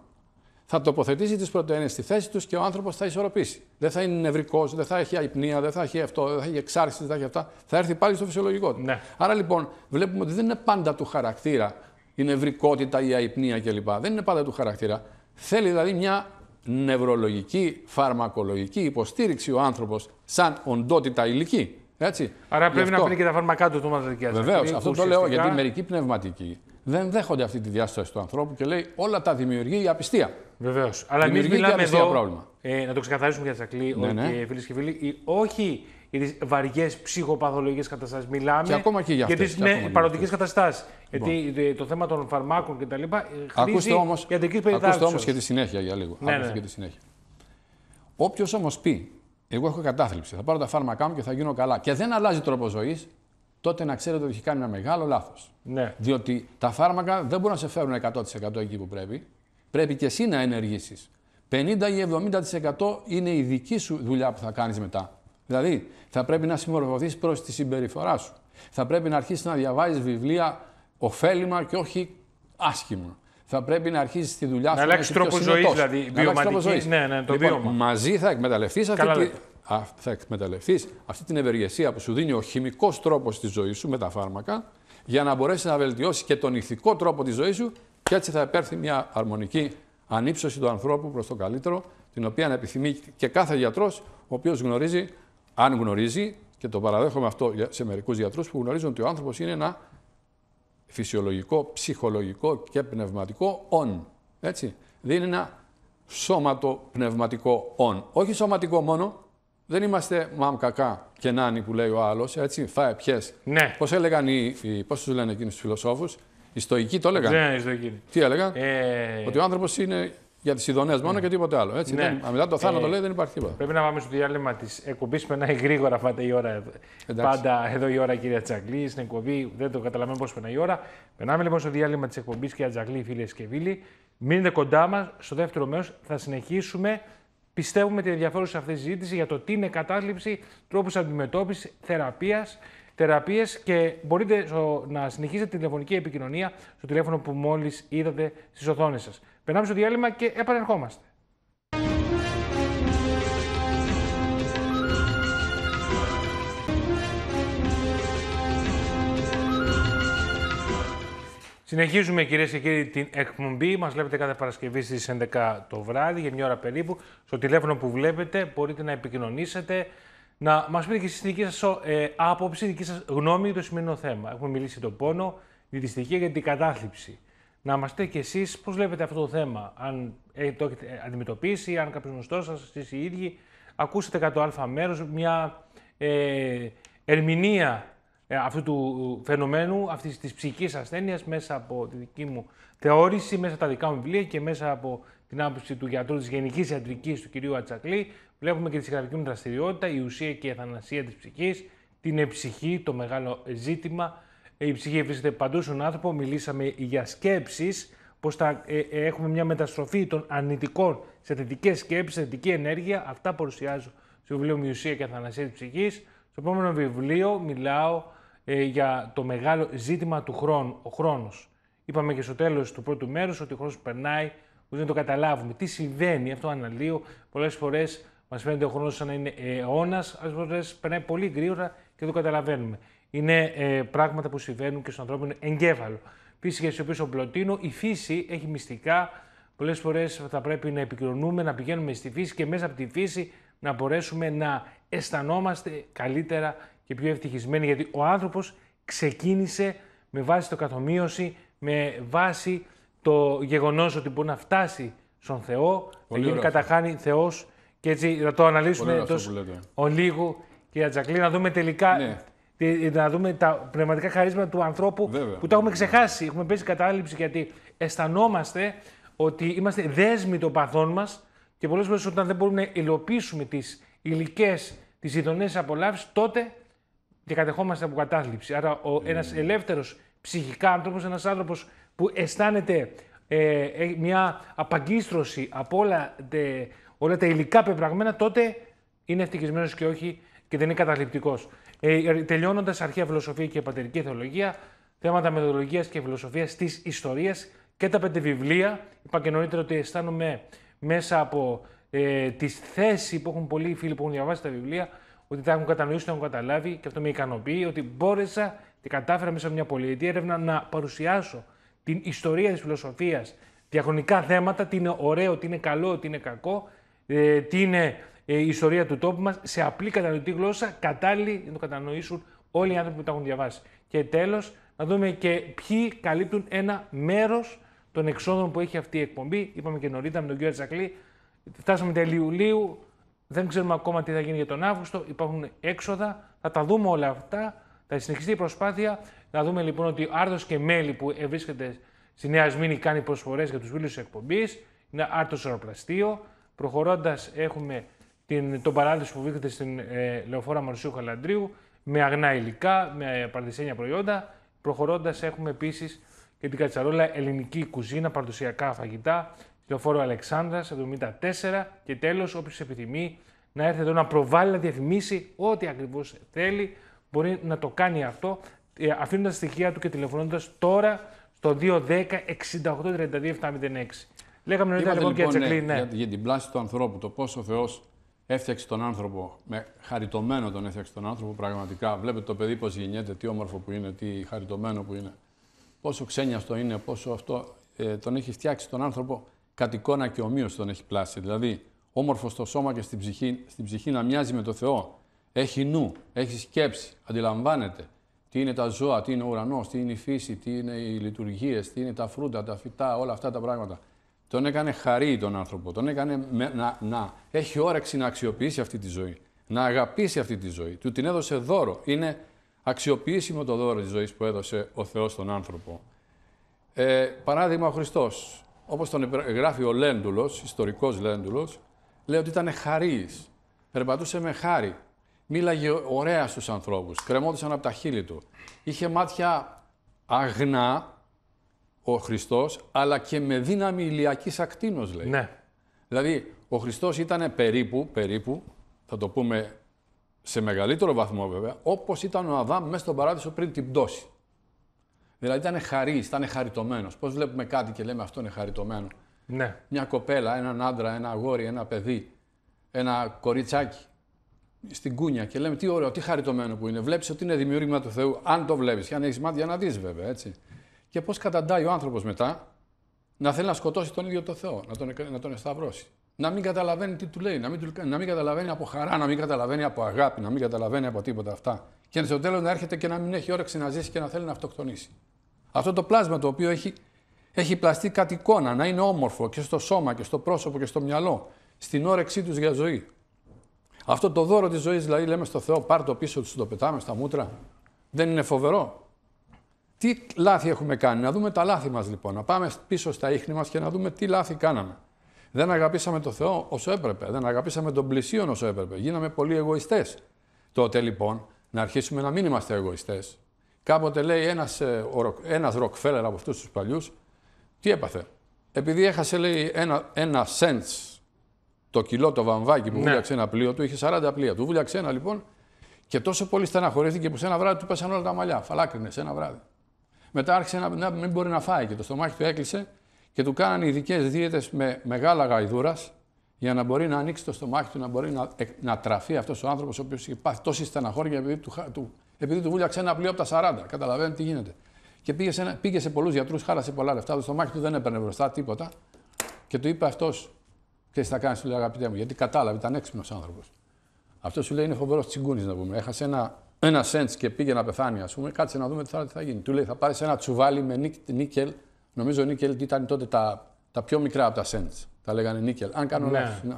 Speaker 2: θα τοποθετήσει τις πρωτενε στη θέση τους και ο άνθρωπος θα ισορροπήσει. Δεν θα είναι νευρικός, δεν θα έχει αϊπνία, δεν θα έχει αυτό, δεν θα έχει εξάρτηση, δεν θα έχει αυτά. Θα έρθει πάλι στο φυσιολογικό του. Ναι. Άρα λοιπόν βλέπουμε ότι δεν είναι πάντα του χαρακτήρα η νευρικότητα, η αϊπνία κλπ. Δεν είναι πάντα του χαρακτήρα. Θέλει δηλαδή μια νευρολογική, φαρμακολογική υποστήριξη ο άνθρωπος σαν οντότητα ηλική. Έτσι. Άρα πρέπει να πίνει και
Speaker 1: τα φάρμακά του του Βεβαίως, αυτό το λέω γιατί
Speaker 2: μερικοί πνευματικοί δεν δέχονται αυτή τη διάσταση του ανθρώπου και λέει όλα τα δημιουργεί η απιστία.
Speaker 1: Βεβαίως. Αλλά εμείς μιλάμε εδώ. Πρόβλημα. Ε, να το ξεκαθαρίσουμε για Τσακλή, ναι, ναι. Ε, φίλες και φίλοι, όχι για τις βαριές ψυχοπαθολογικές καταστάσεις. Μιλάμε και ακόμα και για, τι ναι, παροδικέ καταστάσει. Γιατί το θέμα των φαρμάκων κτλ. Ε, ακούστε όμω όμως και τη
Speaker 2: συνέχεια για λίγο. Ναι, ναι. τη συνέχεια. Όποιος όμως πει, εγώ έχω κατάθλιψη, θα πάρω τα φάρμακά μου και θα γίνω καλά και δεν αλλάζει τρόπο ζωής, τότε να ξέρετε ότι έχει κάνει ένα μεγάλο λάθος. Ναι. Διότι τα φάρμακα δεν μπορούν να σε φέρουν 100% εκεί που πρέπει. Πρέπει και εσύ να ενεργήσεις. 50 ή 70% είναι η δική σου δουλειά που θα κάνεις μετά. Δηλαδή, θα πρέπει να συμμορφωθείς προς τη συμπεριφορά σου. Θα πρέπει να αρχίσεις να διαβάζεις βιβλία ωφέλιμα και όχι άσχημα. Θα πρέπει να αρχίσεις τη δουλειά σου. Να αλλάξεις τρόπος ζωής, δηλαδή. Να ναι, ναι, το λοιπόν, Μαζί θα εκμεταλλευτείς αυτή θα εκμεταλλευτείς αυτή την ευεργεσία που σου δίνει ο χημικός τρόπος τη ζωή σου με τα φάρμακα, για να μπορέσεις να βελτιώσεις και τον ηθικό τρόπο της ζωής σου, και έτσι θα επέρθει μια αρμονική ανύψωση του ανθρώπου προς το καλύτερο, την οποία επιθυμεί και κάθε γιατρός, ο οποίος γνωρίζει, αν γνωρίζει, και το παραδέχομαι αυτό σε μερικούς γιατρούς που γνωρίζουν ότι ο άνθρωπος είναι ένα φυσιολογικό, ψυχολογικό και πνευματικό όν. Έτσι. δίνει ένα σώματο πνευματικό όν. Όχι σωματικό μόνο, δεν είμαστε μαμ κακά και νάνι που λέει ο άλλος, έτσι. Φάε, πιές. Ναι. Πώς έλεγαν οι. οι Πώς τους λένε εκείνους τους φιλοσόφους, οι στοικοί το έλεγαν. Ναι, οι Τι έλεγαν.
Speaker 1: Ε... Ότι
Speaker 2: ο άνθρωπος είναι για τις ειδονές μόνο ναι. και τίποτε άλλο. Έτσι. Ναι. Δεν, το θάνατο ε, λέει δεν
Speaker 1: υπάρχει τίποτα. Πρέπει να πάμε στο διάλειμμα της εκπομπής. Περνάει γρήγορα πάντα η ώρα. Πάντα εδώ η ώρα, κυρία Τζαγκλή, Στην εκπομπή δεν το καταλαβαίνω πώς περνάει η ώρα. Περνάμε λοιπόν στο διάλειμμα της εκπομπής, κυρία Τσαγκλή, φίλες και φίλοι. Μείνετε κοντά μας. Στο δεύτερο μέρος θα συνεχίσουμε πιστεύουμε την ενδιαφέρουσα αυτή τη συζήτηση για το τι είναι κατάληψη, τρόπους αντιμετώπισης, θεραπείας, και μπορείτε να συνεχίσετε την τηλεφωνική επικοινωνία στο τηλέφωνο που μόλις είδατε στις οθόνες σας. Περνάμε στο διάλειμμα και επανερχόμαστε. Συνεχίζουμε κυρίες και κύριοι την εκπομπή. Μας βλέπετε κάθε Παρασκευή στις 11 το βράδυ για μια ώρα περίπου. Στο τηλέφωνο που βλέπετε μπορείτε να επικοινωνήσετε, να μας πείτε και εσείς δική σας ε, άποψη, δική σας γνώμη για το σημερινό θέμα. Έχουμε μιλήσει τον πόνο, τη δυστυχία και την κατάθλιψη. Να μα πείτε κι εσείς πώς βλέπετε αυτό το θέμα. Αν ε, το έχετε αντιμετωπίσει, αν κάποιος γνωστός σας, εσείς οι ίδιοι, κάτω κατά το α μέρος μια ε, ερμηνεία ε, αυτού του φαινομένου, αυτής της ψυχικής ασθένειας μέσα από τη δική μου θεώρηση, μέσα από τα δικά μου βιβλία και μέσα από την άποψη του γιατρού της Γενικής Ιατρικής του κυρίου Ατσακλή, βλέπουμε και τη συγγραφική μου δραστηριότητα, η ουσία και η αθανασία της ψυχής, την ψυχή, το μεγάλο ζήτημα. Ε, η ψυχή βρίσκεται παντού στον άνθρωπο, μιλήσαμε για σκέψεις, πως θα ε, έχουμε μια μεταστροφή των αρνητικών σε θετικές σκέψεις, σε θετική ενέργεια. Αυτά παρουσιάζω στο βιβλίο «Μιουσία και Αθανασία της Ψυχής». Στο επόμενο βιβλίο μιλάω ε, για το μεγάλο ζήτημα του χρόνου, ο χρόνος. Είπαμε και στο τέλος του πρώτου μέρους, ότι ο χρόνος περνάει, ούτε το καταλάβουμε. Τι συμβαίνει, αυτό αναλύω. Πολλές φορές μας φαίνεται ο χρόνος σαν να είναι αιώνας, άλλες φορές περνάει πολύ γρήγορα και δεν το καταλαβαίνουμε. Είναι ε, πράγματα που συμβαίνουν και στον ανθρώπινο εγκέφαλο. Φύση για τι ο Πλωτίνο, η φύση έχει μυστικά. Πολλές φορές θα πρέπει να επικοινωνούμε, να πηγαίνουμε στη φύση και μέσα από τη φύση να μπορέσουμε να αισθανόμαστε καλύτερα και πιο ευτυχισμένοι γιατί ο άνθρωπος ξεκίνησε με βάση το καθομοίωση, με βάση το γεγονός ότι μπορεί να φτάσει στον Θεό, να γίνει καταχάνει Θεός και έτσι να το αναλύσουμε ο ολίγου. Κυρία Τζακλή, να δούμε τελικά ναι. Να δούμε τα πνευματικά χαρίσματα του ανθρώπου που τα έχουμε ξεχάσει. Έχουμε πέσει κατάληψη γιατί αισθανόμαστε ότι είμαστε δέσμοι των παθών μας και πολλές φορές όταν δεν μπορούμε να υλοποιήσουμε τις υλικές, τις ειδονές απολαύσεις, τότε και κατεχόμαστε από κατάθλιψη. Άρα, mm. Ναι, ένας ναι. ελεύθερος ψυχικά άνθρωπος, ένας άνθρωπος που αισθάνεται ε, ε, μια απαγκίστρωση από όλα, τα υλικά πεπραγμένα, τότε είναι ευτυχισμένος και όχι και δεν είναι καταθλιπτικός. Ε, ε Τελειώνοντας αρχαία φιλοσοφία και πατερική θεολογία, θέματα μεθοδολογίας και φιλοσοφίας της ιστορίας και τα πέντε βιβλία. Είπα και νωρίτερα ότι αισθάνομαι μέσα από ε, τη θέση που έχουν πολλοί φίλοι που έχουν διαβάσει τα βιβλία ότι τα έχουν κατανοήσει, τα έχουν καταλάβει και αυτό με ικανοποιεί ότι μπόρεσα και κατάφερα μέσα από μια πολυετή έρευνα να παρουσιάσω την ιστορία της φιλοσοφίας, διαχρονικά θέματα, τι είναι ωραίο, τι είναι καλό, τι είναι κακό, ε, τι είναι ε, η ιστορία του τόπου μας σε απλή κατανοητή γλώσσα, κατάλληλη να το κατανοήσουν όλοι οι άνθρωποι που τα έχουν διαβάσει. Και τέλος, να δούμε και ποιοι καλύπτουν ένα μέρος των εξόδων που έχει αυτή η εκπομπή. Είπαμε και νωρίτερα με τον κύριο Τζακλή. Φτάσαμε τελειουλίου, δεν ξέρουμε ακόμα τι θα γίνει για τον Αύγουστο. Υπάρχουν έξοδα. Θα τα δούμε όλα αυτά. Θα συνεχιστεί η προσπάθεια. Να δούμε λοιπόν ότι ο Άρτος και Μέλη που βρίσκεται στη Νέα Σμήνη κάνει προσφορές για τους φίλους της εκπομπής. Είναι Άρτος Οροπλαστείο. Προχωρώντας, έχουμε την, τον παράδεισο που βρίσκεται στην ε, λεωφόρα Μορσίου Χαλαντρίου με αγνά υλικά, με παρδισένια προϊόντα. Προχωρώντας, έχουμε επίσης και την κατσαρόλα ελληνική κουζίνα, παραδοσιακά φαγητά, Λεωφόρο Αλεξάνδρας 74 και τέλος, όποιος επιθυμεί να έρθει εδώ να προβάλλει, να διαφημίσει ό,τι ακριβώς θέλει μπορεί να το κάνει αυτό ε, αφήνοντας στοιχεία του και τηλεφωνώντας τώρα στο 210 6832 706. Λέγαμε νωρίτερα λοιπόν και λοιπόν, έτσι, ναι, ναι.
Speaker 2: Για, την πλάση του ανθρώπου, το πόσο ο Θεός έφτιαξε τον άνθρωπο, με χαριτωμένο τον έφτιαξε τον άνθρωπο πραγματικά. Βλέπετε το παιδί πώς γεννιέται, τι όμορφο που είναι, τι χαριτωμένο που είναι. Πόσο ξένιαστο είναι, πόσο αυτό ε, τον έχει φτιάξει τον άνθρωπο κατ' εικόνα και ομοίως τον έχει πλάσει. Δηλαδή, όμορφος στο σώμα και στην ψυχή, στην ψυχή να μοιάζει με το Θεό. Έχει νου, έχει σκέψη, αντιλαμβάνεται τι είναι τα ζώα, τι είναι ο ουρανός, τι είναι η φύση, τι είναι οι λειτουργίες, τι είναι τα φρούτα, τα φυτά, όλα αυτά τα πράγματα. Τον έκανε χαρή τον άνθρωπο, τον έκανε να, να έχει όρεξη να αξιοποιήσει αυτή τη ζωή, να αγαπήσει αυτή τη ζωή. Του την έδωσε δώρο. Είναι αξιοποιήσιμο το δώρο της ζωής που έδωσε ο Θεός στον άνθρωπο. Ε, παράδειγμα, ο Χριστός όπως τον γράφει ο Λέντουλος, ιστορικός Λέντουλος, λέει ότι ήταν χαρή. Περπατούσε με χάρη. Μίλαγε ωραία στους ανθρώπους. Κρεμόντουσαν από τα χείλη του. Είχε μάτια αγνά ο Χριστός, αλλά και με δύναμη ηλιακής ακτίνος. λέει. Ναι. Δηλαδή, ο Χριστός ήταν περίπου, περίπου, θα το πούμε σε μεγαλύτερο βαθμό βέβαια, όπως ήταν ο Αδάμ μέσα στον παράδεισο πριν την πτώση. Δηλαδή ήταν χαρί, ήταν χαριτωμένος. Πώς βλέπουμε κάτι και λέμε αυτό είναι χαριτωμένο. Ναι. Μια κοπέλα, έναν άντρα, ένα αγόρι, ένα παιδί, ένα κοριτσάκι στην κούνια και λέμε τι ωραίο, τι χαριτωμένο που είναι. Βλέπεις ότι είναι δημιούργημα του Θεού, αν το βλέπεις. Και αν έχεις μάτια να δεις βέβαια έτσι. Και πώς καταντάει ο άνθρωπος μετά να θέλει να σκοτώσει τον ίδιο τον Θεό, να τον, να τον εσταυρώσει. Να μην καταλαβαίνει τι του λέει, να μην, να μην καταλαβαίνει από χαρά, να μην καταλαβαίνει από αγάπη, να μην καταλαβαίνει από τίποτα αυτά και στο τέλος να έρχεται και να μην έχει όρεξη να ζήσει και να θέλει να αυτοκτονήσει. Αυτό το πλάσμα το οποίο έχει, έχει πλαστεί κατ' εικόνα, να είναι όμορφο και στο σώμα και στο πρόσωπο και στο μυαλό, στην όρεξή τους για ζωή. Αυτό το δώρο της ζωής, δηλαδή, λέμε στο Θεό, πάρ το πίσω τους, το πετάμε στα μούτρα. Δεν είναι φοβερό. Τι λάθη έχουμε κάνει, να δούμε τα λάθη μας λοιπόν. Να πάμε πίσω στα ίχνη μας και να δούμε τι λάθη κάναμε. Δεν αγαπήσαμε τον Θεό όσο έπρεπε. Δεν αγαπήσαμε τον πλησίον όσο έπρεπε. Γίναμε πολύ εγωιστές. Τότε λοιπόν να αρχίσουμε να μην είμαστε εγωιστές. Κάποτε λέει ένας ένας ε, από αυτούς τους παλιούς, τι έπαθε. Επειδή έχασε, λέει, ένα, ένα το κιλό το βαμβάκι που ναι. βούλιαξε ένα πλοίο του, είχε 40 πλοία. Του βούλιαξε ένα λοιπόν και τόσο πολύ στεναχωρήθηκε που σε ένα βράδυ του πέσαν όλα τα μαλλιά. Φαλάκρινες σε ένα βράδυ. Μετά άρχισε να, μην μπορεί να φάει και το στομάχι του έκλεισε και του κάνανε ειδικές δίαιτες με μεγάλα γαϊδούρας για να μπορεί να ανοίξει το στομάχι του, να μπορεί να, ε, να τραφεί αυτός ο άνθρωπος, ο οποίος έχει πάθει τόση στεναχώρια επειδή του, του, επειδή βούλιαξε ένα πλοίο από τα 40. Καταλαβαίνετε τι γίνεται. Και πήγε σε, πήγε σε πολλούς γιατρούς, χάρασε πολλά λεφτά. Το στομάχι του δεν έπαιρνε μπροστά τίποτα. Και του είπε αυτός, και θα κάνεις, του λέει αγαπητέ μου, γιατί κατάλαβε, ήταν έξυπνος άνθρωπος. Αυτός σου λέει είναι φοβερός τσιγκούνι να πούμε. Έχασε ένα, ένα σέντ και πήγε να πεθάνει, ας πούμε, κάτσε να δούμε τι θα, τι θα γίνει. Του λέει θα πάρεις ένα τσουβάλι με νίκελ, νομίζω νίκελ ήταν τότε τα, τα πιο μικρά από τα σέντ. Τα λέγανε νίκελ. Αν κάνω ναι. λάθος.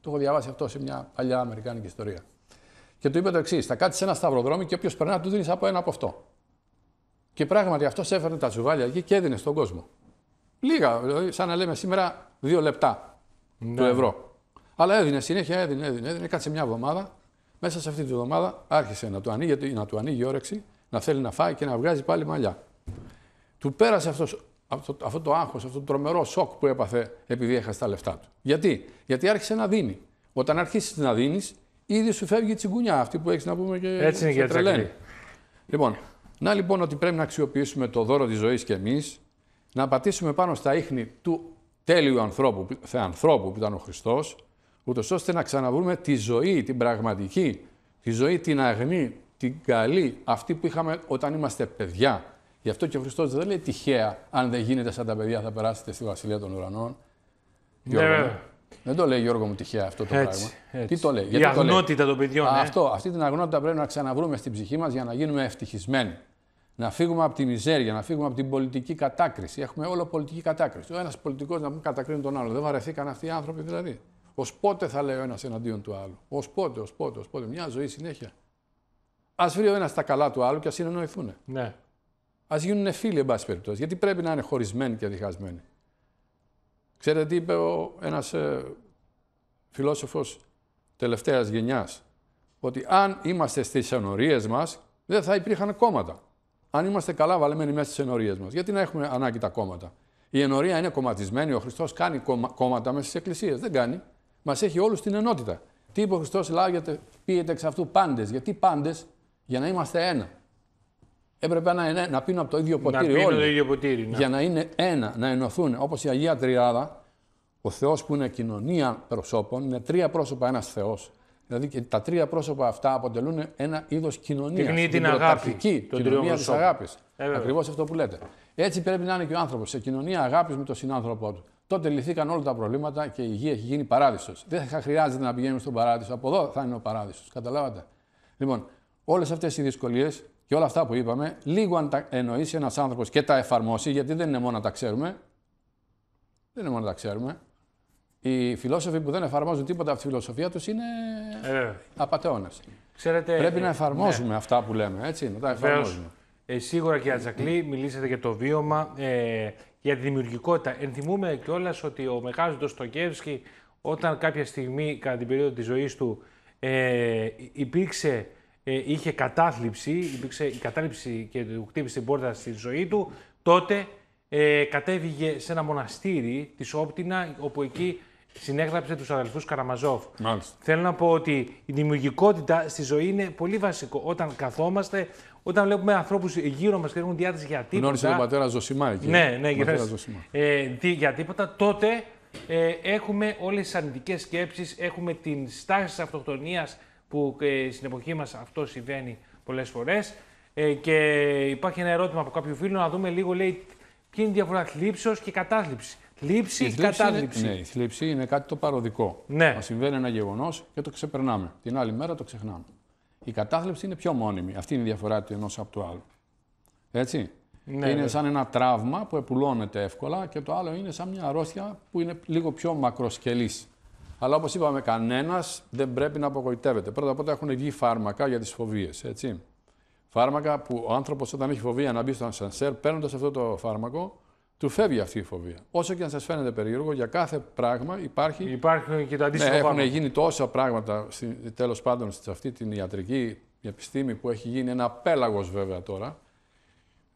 Speaker 2: Το έχω διαβάσει αυτό σε μια παλιά Αμερικάνικη ιστορία. Και του είπε το εξής: Θα κάτσεις σε ένα σταυροδρόμι και όποιος περνά του δίνεις από ένα από αυτό. Και πράγματι αυτός έφερε τα τσουβάλια εκεί και έδινε στον κόσμο. Λίγα, δηλαδή, σαν να λέμε σήμερα δύο λεπτά
Speaker 1: ναι. του ευρώ.
Speaker 2: Αλλά έδινε συνέχεια, έδινε, έδινε, έδινε. Κάτσε μια εβδομάδα. Μέσα σε αυτή τη εβδομάδα άρχισε να του ανοίγει, να του ανοίγει η όρεξη, να θέλει να φάει και να βγάζει πάλι μαλλιά. Του πέρασε αυτός αυτό, αυτό το άγχος, αυτό το τρομερό σοκ που έπαθε επειδή έχασε τα λεφτά του. Γιατί, Γιατί άρχισε να δίνει. Όταν αρχίσεις να δίνεις, ήδη σου φεύγει η τσιγκουνιά αυτή που έχεις να πούμε και. Έτσι είναι τρελαίνει. Λοιπόν, να λοιπόν ότι πρέπει να αξιοποιήσουμε το δώρο της ζωής κι εμείς, να πατήσουμε πάνω στα ίχνη του τέλειου ανθρώπου, θεανθρώπου που ήταν ο Χριστός, ούτως ώστε να ξαναβρούμε τη ζωή, την πραγματική, τη ζωή την αγνή, την καλή, αυτή που είχαμε όταν είμαστε παιδιά. Γι' αυτό και ο Χριστός δεν λέει τυχαία, αν δεν γίνεται σαν τα παιδιά θα περάσετε στη βασιλεία των ουρανών. Ναι, Δεν το λέει Γιώργο μου τυχαία αυτό το έτσι, πράγμα. Έτσι. Τι το λέει. Η αγνότητα των παιδιών. Α, ναι. αυτό, αυτή την αγνότητα πρέπει να ξαναβρούμε στην ψυχή μας για να γίνουμε ευτυχισμένοι. Να φύγουμε από τη μιζέρια, να φύγουμε από την πολιτική κατάκριση. Έχουμε όλο πολιτική κατάκριση. Ο ένας πολιτικός να πούμε κατακρίνει τον άλλο. Δεν βαρεθήκαν αυτοί οι άνθρωποι δηλαδή. Ως πότε θα λέει ο ένας εναντίον του άλλου. Ως πότε, ως πότε, ως πότε. Μια ζωή συνέχεια. Ας βρει ο ένας τα καλά του άλλου και ας συνεννοηθούν. Ναι. Ας γίνουν φίλοι, εν πάση περιπτώσει. Γιατί πρέπει να είναι χωρισμένοι και διχασμένοι. Ξέρετε τι είπε ένας ε, φιλόσοφος τελευταίας γενιάς. Ότι αν είμαστε στις ενορίες μας, δεν θα υπήρχαν κόμματα. Αν είμαστε καλά βαλεμένοι μέσα στις ενορίες μας, γιατί να έχουμε ανάγκη τα κόμματα. Η ενορία είναι κομματισμένη. Ο Χριστός κάνει κόμματα μέσα στις εκκλησίες. Δεν κάνει. Μας έχει όλους την ενότητα. Τι είπε ο Χριστός, λάγεται, πείτε εξ αυτού πάντες. Γιατί πάντες, για να είμαστε ένα έπρεπε να, είναι, να πίνουν από το ίδιο ποτήρι να όλοι. Το ίδιο ποτήρι, ναι. Για να είναι ένα, να ενωθούν. Όπως η Αγία Τριάδα, ο Θεός που είναι κοινωνία προσώπων, είναι τρία πρόσωπα ένας Θεός. Δηλαδή και τα τρία πρόσωπα αυτά αποτελούν ένα είδος κοινωνίας. Τεχνή την αγάπη. Κοινωνία τη αγάπη. Ακριβώς αυτό που λέτε. Έτσι πρέπει να είναι και ο άνθρωπος. Σε κοινωνία αγάπης με τον συνάνθρωπό του. Τότε λυθήκαν όλα τα προβλήματα και η γη έχει γίνει παράδεισος. Δεν θα χρειάζεται να πηγαίνουμε στον παράδεισο. Από εδώ θα είναι ο παράδεισος. Καταλάβατε. Λοιπόν, όλες αυτές οι δυσκολίες και όλα αυτά που είπαμε, λίγο αν τα εννοήσει ένας άνθρωπος και τα εφαρμόσει, γιατί δεν είναι μόνο να τα ξέρουμε. Δεν είναι μόνο να τα ξέρουμε. Οι φιλόσοφοι που δεν εφαρμόζουν τίποτα από τη φιλοσοφία τους είναι ε, απαταιώνε. Πρέπει να ε, εφαρμόζουμε ναι. αυτά που λέμε, έτσι, να τα εφαρμόζουμε.
Speaker 1: Ε, σίγουρα, κύριε Τζακλή, μιλήσατε για το βίωμα, ε, για τη δημιουργικότητα. Ενθυμούμε κιόλας ότι ο μεγάλος Ντοστοκεύσκη, όταν κάποια στιγμή κατά την περίοδο της ζωής του ε, υπήρξε ε, είχε κατάθλιψη, υπήρξε η κατάληψη και του χτύπησε την πόρτα στη ζωή του, τότε ε, κατέβηκε σε ένα μοναστήρι της Όπτινα, όπου εκεί συνέγραψε τους αδελφούς Καραμαζόφ. Μάλιστα. Θέλω να πω ότι η δημιουργικότητα στη ζωή είναι πολύ βασικό. Όταν καθόμαστε, όταν βλέπουμε ανθρώπους γύρω μας και έχουν διάθεση για τίποτα. Γνώρισε τον
Speaker 2: πατέρα Ζωσιμά εκεί. Ναι, ναι, πατέρα Ζωσιμά.
Speaker 1: Ε, δι, για τίποτα, τότε ε, έχουμε όλες τις αρνητικές σκέψεις, έχουμε την στάση της αυτοκτονίας που ε, στην εποχή μας αυτό συμβαίνει πολλές φορές. Ε, και υπάρχει ένα ερώτημα από κάποιο φίλο να δούμε λίγο, λέει, ποια είναι η διαφορά θλίψεως και κατάθλιψη. Λήψη ή κατάθλιψη. ναι, η
Speaker 2: θλίψη είναι κάτι το παροδικό. Ναι. Μας συμβαίνει ένα γεγονός και το ξεπερνάμε. Την άλλη μέρα το ξεχνάμε. Η κατάθλιψη είναι πιο μόνιμη. Αυτή είναι η διαφορά του ενός από το άλλο. Έτσι. Ναι, είναι σαν ένα τραύμα που επουλώνεται εύκολα και το άλλο είναι σαν μια αρρώστια που είναι λίγο πιο μακροσκελής. Αλλά όπως είπαμε, κανένας δεν πρέπει να απογοητεύεται. Πρώτα απ' όλα έχουν βγει φάρμακα για τις φοβίες. Φάρμακα που ο άνθρωπος όταν έχει φοβία να μπει στο ασανσέρ, παίρνοντας αυτό το φάρμακο, του φεύγει αυτή η φοβία. Όσο και αν σας φαίνεται περίεργο, για κάθε πράγμα υπάρχει.
Speaker 1: Υπάρχουν και τα αντίστοιχα. Ναι, έχουν γίνει
Speaker 2: τόσα πράγματα τέλος πάντων σε αυτή την ιατρική επιστήμη που έχει γίνει ένα πέλαγο βέβαια τώρα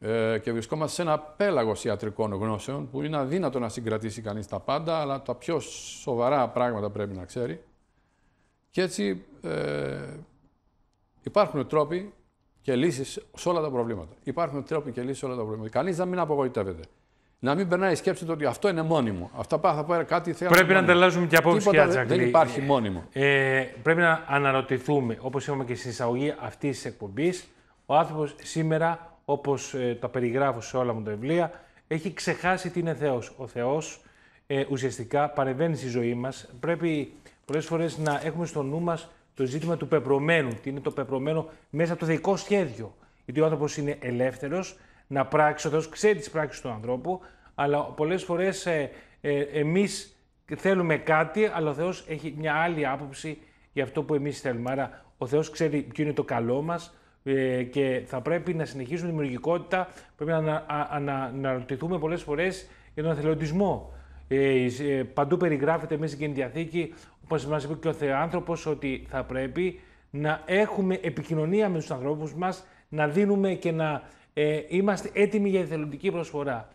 Speaker 2: ε, και βρισκόμαστε σε ένα πέλαγος ιατρικών γνώσεων που είναι αδύνατο να συγκρατήσει κανείς τα πάντα, αλλά τα πιο σοβαρά πράγματα πρέπει να ξέρει. Και έτσι ε, υπάρχουν τρόποι και λύσεις σε όλα τα προβλήματα. Υπάρχουν τρόποι και λύσεις σε όλα τα προβλήματα. Κανείς να μην απογοητεύεται. Να μην περνάει η σκέψη ότι αυτό είναι μόνιμο. Αυτά θα πάρει κάτι θέλω. Πρέπει να ανταλλάσσουμε και απόψη και Τζακλή. Δεν υπάρχει μόνιμο.
Speaker 1: Ε, πρέπει να αναρωτηθούμε, όπως είπαμε και στην εισαγωγή αυτής της εκπομπής, ο άνθρωπος σήμερα όπως ε, τα περιγράφω σε όλα μου τα βιβλία, έχει ξεχάσει τι είναι Θεός. Ο Θεός ε, ουσιαστικά παρεμβαίνει στη ζωή μας. Πρέπει πολλές φορές να έχουμε στο νου μας το ζήτημα του πεπρωμένου, τι είναι το πεπρωμένο μέσα από το θεϊκό σχέδιο. Γιατί ο άνθρωπος είναι ελεύθερος να πράξει, ο Θεός ξέρει τις πράξεις του ανθρώπου, αλλά πολλές φορές ε, ε εμείς θέλουμε κάτι, αλλά ο Θεός έχει μια άλλη άποψη για αυτό που εμείς θέλουμε. Άρα ο Θεός ξέρει ποιο είναι το καλό μας, ε, και θα πρέπει να συνεχίσουμε τη δημιουργικότητα. Πρέπει να αναρωτηθούμε πολλές φορές για τον εθελοντισμό. Ε, ε, παντού περιγράφεται μέσα στην διαθήκη, όπως μας είπε και ο Θεάνθρωπος, ότι θα πρέπει να έχουμε επικοινωνία με τους ανθρώπους μας, να δίνουμε και να είμαστε έτοιμοι για εθελοντική προσφορά.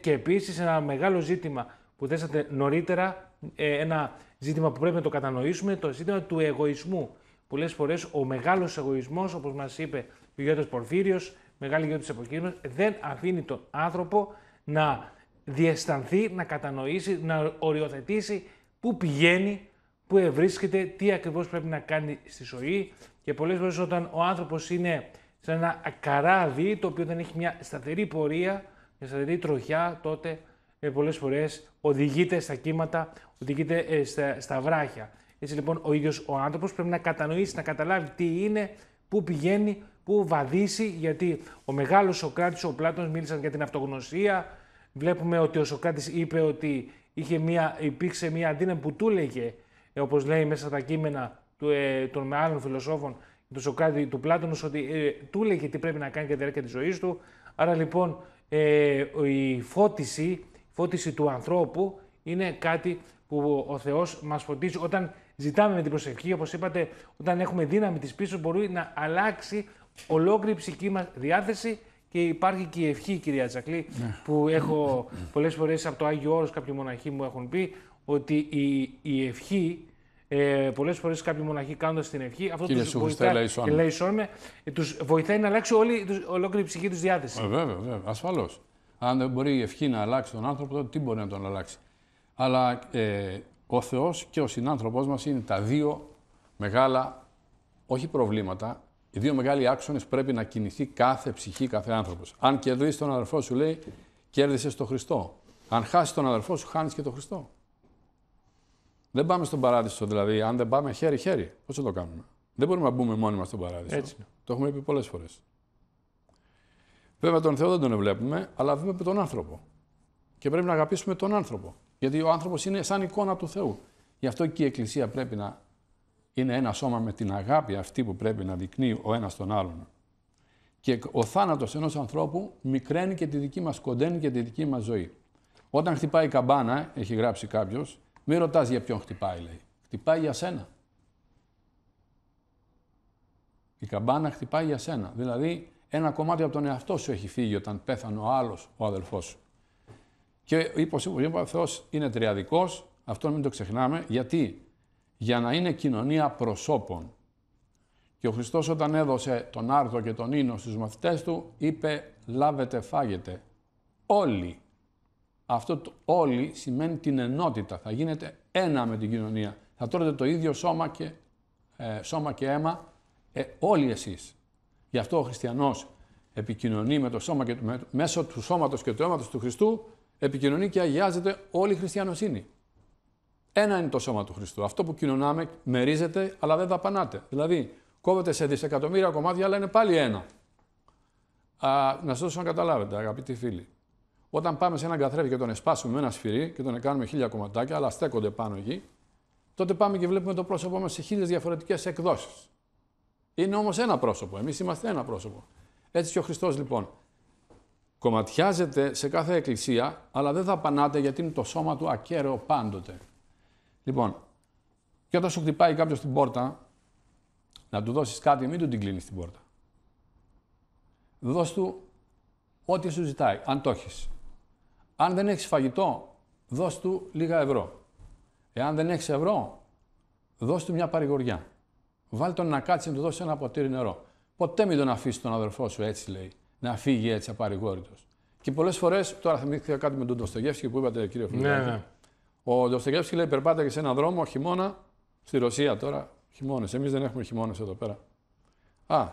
Speaker 1: και επίσης ένα μεγάλο ζήτημα που θέσατε νωρίτερα, ένα ζήτημα που πρέπει να το κατανοήσουμε, το ζήτημα του εγωισμού πολλές φορές ο μεγάλος εγωισμός, όπως μας είπε ο Γιώργο Πορφύριος, μεγάλη γιο της εποχής δεν αφήνει τον άνθρωπο να διαισθανθεί, να κατανοήσει, να οριοθετήσει πού πηγαίνει, πού ευρίσκεται, τι ακριβώς πρέπει να κάνει στη ζωή. Και πολλές φορές όταν ο άνθρωπος είναι σε ένα καράβι το οποίο δεν έχει μια σταθερή πορεία, μια σταθερή τροχιά, τότε πολλέ ε, πολλές φορές οδηγείται στα κύματα, οδηγείται ε, στα βράχια. Έτσι λοιπόν ο ίδιος ο άνθρωπος πρέπει να κατανοήσει, να καταλάβει τι είναι, πού πηγαίνει, πού βαδίσει, γιατί ο μεγάλος Σοκράτης, ο Πλάτων μίλησαν για την αυτογνωσία. Βλέπουμε ότι ο Σοκράτης είπε ότι είχε μια, υπήρξε μια αντίνα που του λέγε, ε, όπως λέει μέσα στα κείμενα του, ε, των μεγάλων φιλοσόφων, του Σοκράτη, του Πλάτωνος, ότι ε, του λέγε τι πρέπει να κάνει για τη διάρκεια της ζωής του. Άρα λοιπόν ε, η φώτιση, φώτιση του ανθρώπου είναι κάτι που ο Θεός μας φωτίζει όταν Ζητάμε με την προσευχή, όπως είπατε, όταν έχουμε δύναμη της πίσω, μπορεί να αλλάξει ολόκληρη η ψυχή μας διάθεση και υπάρχει και η ευχή, κυρία Τσακλή, ναι. που έχω πολλές φορές από το Άγιο Όρος κάποιοι μοναχοί μου έχουν πει ότι η, η ευχή. Ε, Πολλές φορές κάποιοι μοναχοί κάνοντας την ευχή, αυτό του βοηθάει, ε, τους βοηθάει να αλλάξει όλη, τους, ολόκληρη η ψυχή τους διάθεση. Ε,
Speaker 2: βέβαια, βέβαια. Ασφαλώς. Αν δεν μπορεί η ευχή να αλλάξει τον άνθρωπο, τότε τι μπορεί να τον αλλάξει. Αλλά ε, ο Θεός και ο συνάνθρωπός μας είναι τα δύο μεγάλα, όχι προβλήματα, οι δύο μεγάλοι άξονες πρέπει να κινηθεί κάθε ψυχή, κάθε άνθρωπος. Αν κερδίσεις τον αδερφό σου, λέει, κέρδισες τον Χριστό. Αν χάσεις τον αδερφό σου, χάνεις και τον Χριστό. Δεν πάμε στον παράδεισο, δηλαδή. Αν δεν πάμε χέρι-χέρι, πώς θα το κάνουμε. Δεν μπορούμε να μπούμε μόνοι μας στον παράδεισο. Έτσι. Το έχουμε πει πολλές φορές. Βέβαια, τον Θεό δεν τον βλέπουμε, αλλά βλέπουμε τον άνθρωπο. Και πρέπει να αγαπήσουμε τον άνθρωπο. Γιατί ο άνθρωπος είναι σαν εικόνα του Θεού. Γι' αυτό και η Εκκλησία πρέπει να είναι ένα σώμα με την αγάπη αυτή που πρέπει να δεικνύει ο ένας τον άλλον. Και ο θάνατος ενός ανθρώπου μικραίνει και τη δική μας, κοντένει και τη δική μας ζωή. Όταν χτυπάει η καμπάνα, έχει γράψει κάποιος, μην ρωτάς για ποιον χτυπάει, λέει. Χτυπάει για σένα. Η καμπάνα χτυπάει για σένα. Δηλαδή, ένα κομμάτι από τον εαυτό σου έχει φύγει όταν πέθανε ο άλλος, ο αδελφός σου. Και είπε ο Θεός είναι τριαδικός, αυτό μην το ξεχνάμε. Γιατί, για να είναι κοινωνία προσώπων. Και ο Χριστός όταν έδωσε τον άρτο και τον ίνο στους μαθητές του, είπε «Λάβετε, φάγετε». Όλοι. Αυτό το όλοι σημαίνει την ενότητα. Θα γίνετε ένα με την κοινωνία. Θα τρώτε το ίδιο σώμα και, ε, σώμα και αίμα ε, όλοι εσείς. Γι' αυτό ο χριστιανός επικοινωνεί με το σώμα και, με, μέσω του σώματος και του αίματος του Χριστού επικοινωνεί και αγιάζεται όλη η χριστιανοσύνη. Ένα είναι το σώμα του Χριστού. Αυτό που κοινωνάμε μερίζεται, αλλά δεν δαπανάται. Δηλαδή, κόβεται σε δισεκατομμύρια κομμάτια, αλλά είναι πάλι ένα. Α, να σας δώσω να καταλάβετε, αγαπητοί φίλοι. Όταν πάμε σε έναν καθρέφτη και τον εσπάσουμε με ένα σφυρί και τον κάνουμε χίλια κομματάκια, αλλά στέκονται πάνω εκεί, τότε πάμε και βλέπουμε το πρόσωπό μας σε χίλιες διαφορετικές εκδόσεις. Είναι όμως ένα πρόσωπο. Εμείς είμαστε ένα πρόσωπο. Έτσι και ο Χριστός λοιπόν Κομματιάζεται σε κάθε εκκλησία, αλλά δεν θα πανάτε γιατί είναι το σώμα του ακέραιο πάντοτε. Λοιπόν, και όταν σου χτυπάει κάποιος την πόρτα, να του δώσεις κάτι, μην του την κλείνεις την πόρτα. Δώσ' του ό,τι σου ζητάει, αν το έχεις. Αν δεν έχεις φαγητό, δώσ' του λίγα ευρώ. Εάν δεν έχεις ευρώ, δώσ' του μια παρηγοριά. Βάλ τον να κάτσει να του δώσει ένα ποτήρι νερό. Ποτέ μην τον αφήσεις τον αδερφό σου, έτσι λέει να φύγει έτσι απαρηγόρητος. Και πολλές φορές, τώρα θυμήθηκα κάτι με τον Ντοστογεύσκη που είπατε, κύριε Φιλιάδη. Ναι, ναι. Ο Ντοστογεύσκη λέει: και σε έναν δρόμο χειμώνα, στη Ρωσία τώρα, χειμώνες. Εμείς δεν έχουμε χειμώνες εδώ πέρα. Α,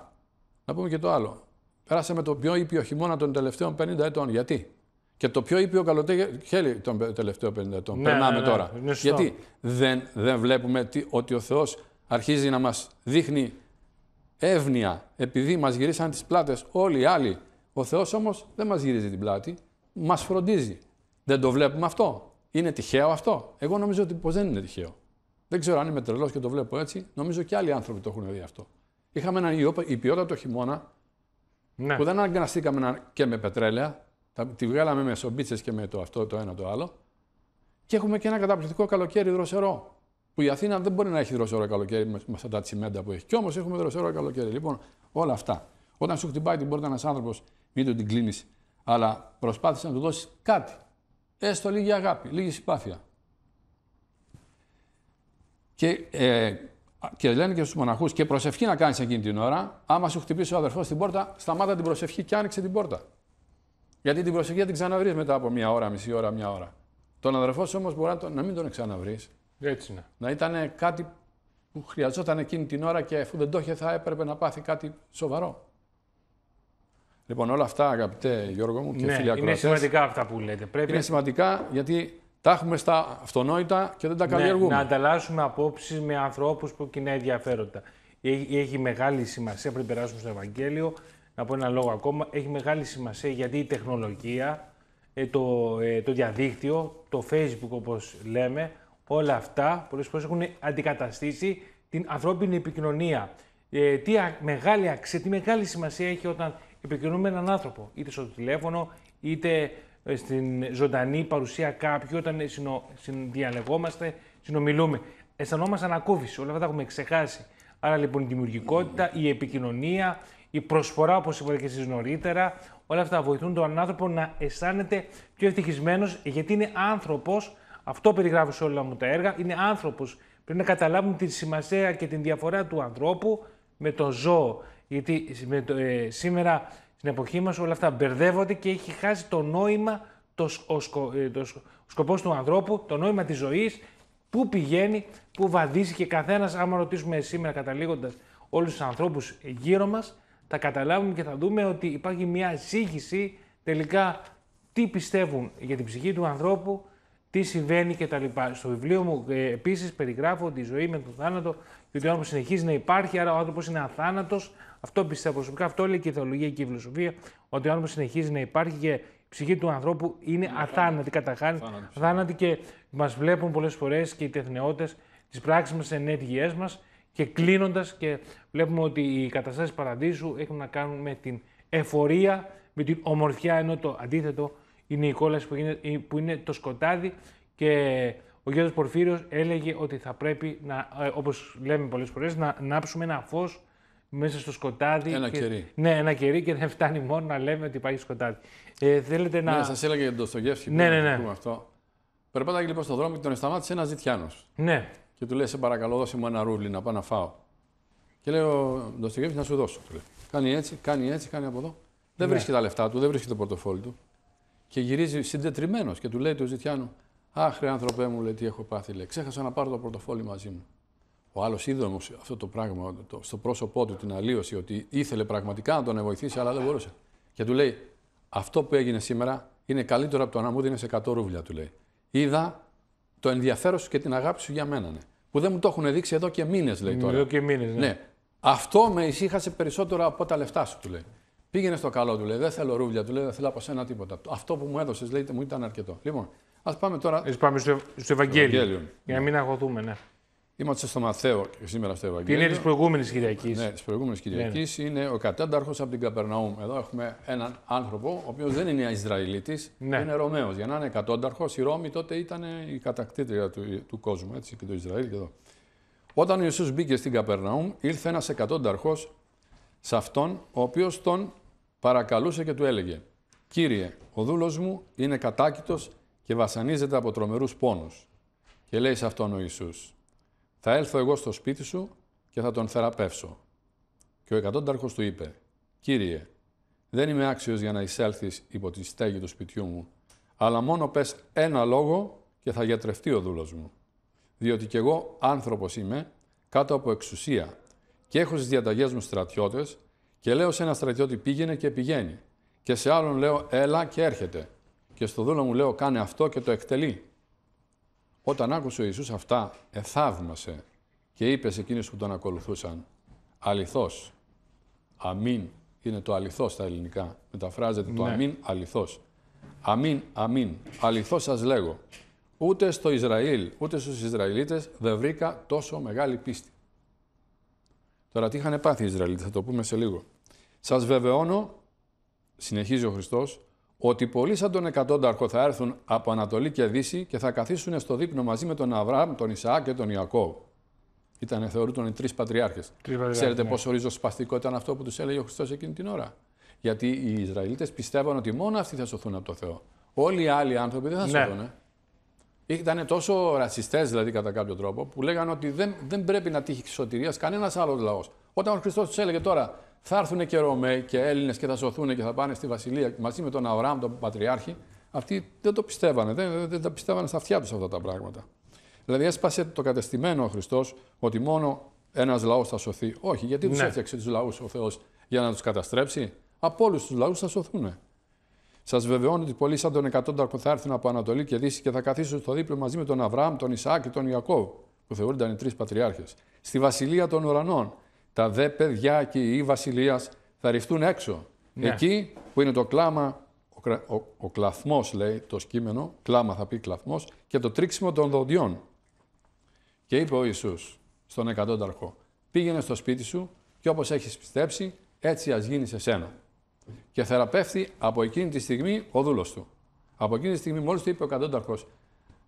Speaker 2: να πούμε και το άλλο. Περάσαμε το πιο ήπιο χειμώνα των τελευταίων 50 ετών. Γιατί? Και το πιο ήπιο καλοκαίρι των τελευταίων 50 ετών. Ναι, Περνάμε ναι, ναι, τώρα. Γιατί δεν, δεν βλέπουμε ότι ο Θεός αρχίζει να μας δείχνει εύνοια, επειδή μας γυρίσαν τις πλάτες όλοι οι άλλοι. Ο Θεός όμως δεν μας γυρίζει την πλάτη, μας φροντίζει. Δεν το βλέπουμε αυτό. Είναι τυχαίο αυτό. Εγώ νομίζω ότι πως δεν είναι τυχαίο. Δεν ξέρω αν είμαι τρελός και το βλέπω έτσι. Νομίζω και άλλοι άνθρωποι το έχουν δει αυτό. Είχαμε έναν ιό, η ποιότητα το χειμώνα, ναι. που δεν αναγκαστήκαμε να... και με πετρέλαια. Τη βγάλαμε με σομπίτσες και με το αυτό, το ένα, το άλλο. Και έχουμε και ένα καταπληκτικό καλοκαίρι δροσερό που η Αθήνα δεν μπορεί να έχει δροσερό καλοκαίρι με αυτά τα τσιμέντα που έχει. Κι όμως έχουμε δροσερό καλοκαίρι. Λοιπόν, όλα αυτά. Όταν σου χτυπάει την πόρτα ένας άνθρωπος, μην τον την κλείνεις, αλλά προσπάθησε να του δώσεις κάτι. Έστω λίγη αγάπη, λίγη συμπάθεια. Και, ε, και λένε και στους μοναχούς, και προσευχή να κάνεις εκείνη την ώρα. Άμα σου χτυπήσει ο αδερφός την πόρτα, σταμάτα την προσευχή και άνοιξε την πόρτα. Γιατί την προσευχή την ξαναβρεις μετά από μία ώρα, μισή ώρα, μία ώρα. Τον αδερφό όμως μπορεί τον, να μην τον ξαναβρεις. Έτσι είναι. Να ήταν κάτι που χρειαζόταν εκείνη την ώρα και αφού δεν το είχε θα έπρεπε να πάθει
Speaker 1: κάτι σοβαρό.
Speaker 2: Λοιπόν, όλα αυτά αγαπητέ Γιώργο μου και ναι, φίλοι Είναι σημαντικά
Speaker 1: αυτά που λέτε. Πρέπει... Είναι σημαντικά γιατί τα έχουμε στα αυτονόητα και δεν τα ναι, καλλιεργούμε. Ναι, να ανταλλάσσουμε απόψεις με ανθρώπους που κοινά ενδιαφέροντα. Έχει, έχει μεγάλη σημασία, πριν περάσουμε στο Ευαγγέλιο, να πω ένα λόγο ακόμα. Έχει μεγάλη σημασία γιατί η τεχνολογία, ε, το, ε, το διαδίκτυο, το facebook όπως λέμε, όλα αυτά πολλές φορές έχουν αντικαταστήσει την ανθρώπινη επικοινωνία. Ε, τι μεγάλη αξία, τι μεγάλη σημασία έχει όταν επικοινωνούμε με έναν άνθρωπο, είτε στο τηλέφωνο, είτε ε, στην ζωντανή παρουσία κάποιου, όταν ε, συνο, συνδιαλεγόμαστε, συνομιλούμε. Αισθανόμαστε ανακούφιση, όλα αυτά τα έχουμε ξεχάσει. Άρα λοιπόν η δημιουργικότητα, η επικοινωνία, η προσφορά, όπως είπατε και εσείς νωρίτερα, όλα αυτά βοηθούν τον άνθρωπο να αισθάνεται πιο ευτυχισμένος, γιατί είναι άνθρωπος αυτό περιγράφω σε όλα μου τα έργα. Είναι άνθρωπος. Πρέπει να καταλάβουμε τη σημασία και τη διαφορά του ανθρώπου με το ζώο. Γιατί ε, σήμερα στην εποχή μας, όλα αυτά μπερδεύονται και έχει χάσει το νόημα, το, ο, σκο, ε, σκοπός του ανθρώπου, το νόημα της ζωής πού πηγαίνει, πού βαδίζει και καθένας, άμα ρωτήσουμε σήμερα καταλήγοντας όλους τους ανθρώπους γύρω μας θα καταλάβουμε και θα δούμε ότι υπάρχει μια σύγχυση τελικά τι πιστεύουν για την ψυχή του ανθρώπου, τι συμβαίνει κτλ. Στο βιβλίο μου ε, επίσης περιγράφω τη ζωή με τον θάνατο και ότι ο άνθρωπος συνεχίζει να υπάρχει, άρα ο άνθρωπος είναι αθάνατος. Αυτό πιστεύω προσωπικά, αυτό λέει και η θεολογία και η φιλοσοφία, ότι ο άνθρωπος συνεχίζει να υπάρχει και η ψυχή του ανθρώπου είναι, αθάνατη, καταχάνει. αθάνατη ναι. και μας βλέπουν πολλές φορές και οι τεχνεώτες τις πράξεις μας, τι ενέργειέ μας. Και κλείνοντας, και βλέπουμε ότι οι καταστάσεις παραδείσου έχουν να κάνουν με την εφορία, με την ομορφιά, ενώ το αντίθετο είναι η κόλαση που, γίνεται, που είναι το σκοτάδι και ο Γιώργος Πορφύριος έλεγε ότι θα πρέπει, να, ε, όπως λέμε πολλές φορές, να ανάψουμε ένα φως μέσα στο σκοτάδι. Ένα και, κερί. Ναι, ένα κερί και δεν φτάνει μόνο να λέμε ότι υπάρχει σκοτάδι. Ε, θέλετε να... Ναι, σας
Speaker 2: έλεγε για τον Ντοστογεύσκη ναι, που ναι, ναι. ναι. πούμε αυτό. Περπάταγε λοιπόν στον δρόμο και τον σταμάτησε ένας Ζητιάνος. Ναι. Και του λέει: Σε παρακαλώ, δώσε μου ένα ρούβλι να πάω να φάω. Και λέω: Ντοστογεύσκη, να σου δώσω. λέει. Κάνει έτσι, κάνει έτσι, κάνει από εδώ. Δεν ναι. βρίσκει τα λεφτά του, δεν βρίσκει το πορτοφόλι του. Και γυρίζει συντετριμένος και του λέει του Ζητιάνου: Άχρε, άνθρωπε μου, λέει τι έχω πάθει. Λέει. Ξέχασα να πάρω το πορτοφόλι μαζί μου. Ο άλλος είδε όμω αυτό το πράγμα το, στο πρόσωπό του, την αλλίωση, ότι ήθελε πραγματικά να τον βοηθήσει, αλλά δεν μπορούσε. Και του λέει: Αυτό που έγινε σήμερα είναι καλύτερο από το να μου δίνεις 100 ρούβλια, του λέει. Είδα το ενδιαφέρον σου και την αγάπη σου για μένα. Ναι, που δεν μου το έχουν δείξει εδώ και μήνες, λέει ναι, τώρα. Εδώ και μήνες, ναι. ναι. Αυτό με ησύχασε περισσότερο από τα λεφτά σου, του λέει. Πήγαινε στο καλό του, λέει. Δεν θέλω ρούβλια, του λέει. Δεν θέλω από σένα τίποτα. Αυτό που μου έδωσες, λέει, μου ήταν αρκετό. Λοιπόν, ας πάμε τώρα. Ας πάμε στο, στο Ευαγγέλιο. Για να μην αγωθούμε, ναι. Είμαστε στο Μαθαίο και σήμερα στο Ευαγγέλιο. Είναι της προηγούμενης Κυριακής. Ναι, της προηγούμενης Κυριακή. Ναι. ναι. Είναι ο κατένταρχος από την Καπερναούμ. Εδώ έχουμε έναν άνθρωπο, ο οποίος δεν είναι Ισραηλίτης, ναι. είναι Ρωμαίος. Για να είναι κατένταρχο, η Ρώμη τότε ήταν η κατακτήτρια του, του κόσμου, έτσι και το Ισραήλ και εδώ. Όταν ο Ιησούς μπήκε στην Καπερναούμ, ήρθε ένας εκατόνταρχος σε αυτόν, ο οποίος τον παρακαλούσε και του έλεγε «Κύριε, ο δούλος μου είναι κατάκητος και βασανίζεται από τρομερούς πόνους». Και λέει σε αυτόν ο Ιησούς «Θα έλθω εγώ στο σπίτι σου και θα τον θεραπεύσω». Και ο εκατόνταρχος του είπε «Κύριε, δεν είμαι άξιος για να εισέλθεις υπό τη στέγη του σπιτιού μου, αλλά μόνο πες ένα λόγο και θα γιατρευτεί ο δούλος μου. Διότι κι εγώ άνθρωπος είμαι, κάτω από εξουσία, και έχω στις διαταγές μου στρατιώτες και λέω σε ένα στρατιώτη πήγαινε και πηγαίνει. Και σε άλλον λέω έλα και έρχεται. Και στο δούλο μου λέω κάνε αυτό και το εκτελεί. Όταν άκουσε ο Ιησούς αυτά, εθαύμασε και είπε σε εκείνους που τον ακολουθούσαν αληθώς. Αμήν είναι το αληθώς στα ελληνικά. Μεταφράζεται το ναι. αμήν αληθώς. Αμήν, αμήν, αληθώς σας λέγω. Ούτε στο Ισραήλ, ούτε στους Ισραηλίτες δεν βρήκα τόσο μεγάλη πίστη. Τώρα τι είχαν πάθει οι Ισραηλίτες, θα το πούμε σε λίγο. Σας βεβαιώνω, συνεχίζει ο Χριστός, ότι πολλοί σαν τον εκατόνταρχο θα έρθουν από Ανατολή και Δύση και θα καθίσουν στο δείπνο μαζί με τον Αβραάμ, τον Ισαάκ και τον Ιακώβ. Ήταν θεωρούνταν οι τρεις πατριάρχες. Ξέρετε ναι. πόσο ριζοσπαστικό ήταν αυτό που τους έλεγε ο Χριστός εκείνη την ώρα. Γιατί οι Ισραηλίτες πιστεύαν ότι μόνο αυτοί θα σωθούν από τον Θεό. Όλοι οι άλλοι άνθρωποι δεν θα ναι. σωθούν. Ε ήταν τόσο ρατσιστές δηλαδή κατά κάποιο τρόπο που λέγανε ότι δεν, δεν πρέπει να τύχει σωτηρίας κανένας άλλος λαός. Όταν ο Χριστός τους έλεγε τώρα θα έρθουν και Ρωμαίοι και Έλληνες και θα σωθούν και θα πάνε στη Βασιλεία μαζί με τον Αωράμ, τον Πατριάρχη, αυτοί δεν το πιστεύανε, δεν, δεν τα πιστεύανε στα αυτιά τους αυτά τα πράγματα. Δηλαδή έσπασε το κατεστημένο ο Χριστός ότι μόνο ένας λαός θα σωθεί. Όχι, γιατί τους ναι. έφτιαξε τους λαούς ο Θεός για να τους καταστρέψει. Από όλους τους λαούς θα σωθούν. Σας βεβαιώνω ότι πολλοί σαν τον Εκατόνταρχο θα έρθουν από Ανατολή και Δύση και θα καθίσουν στο δίπλο μαζί με τον Αβραάμ, τον Ισαάκ και τον Ιακώβ, που θεωρούνταν οι τρεις πατριάρχες, στη βασιλεία των ουρανών. Τα δε παιδιά και η βασιλείας θα ρηφθούν έξω. Ναι. Εκεί που είναι το κλάμα, ο, ο, ο κλαθμός λέει το σκήμενο, κλάμα θα πει κλαθμός, και το τρίξιμο των δοντιών. Και είπε ο Ιησούς στον εκατόνταρχο, πήγαινε στο σπίτι σου και όπως έχεις πιστέψει, έτσι ας γίνει σε σένα και θεραπεύθη από εκείνη τη στιγμή ο δούλος του. Από εκείνη τη στιγμή, μόλις του είπε ο κατόνταρχο,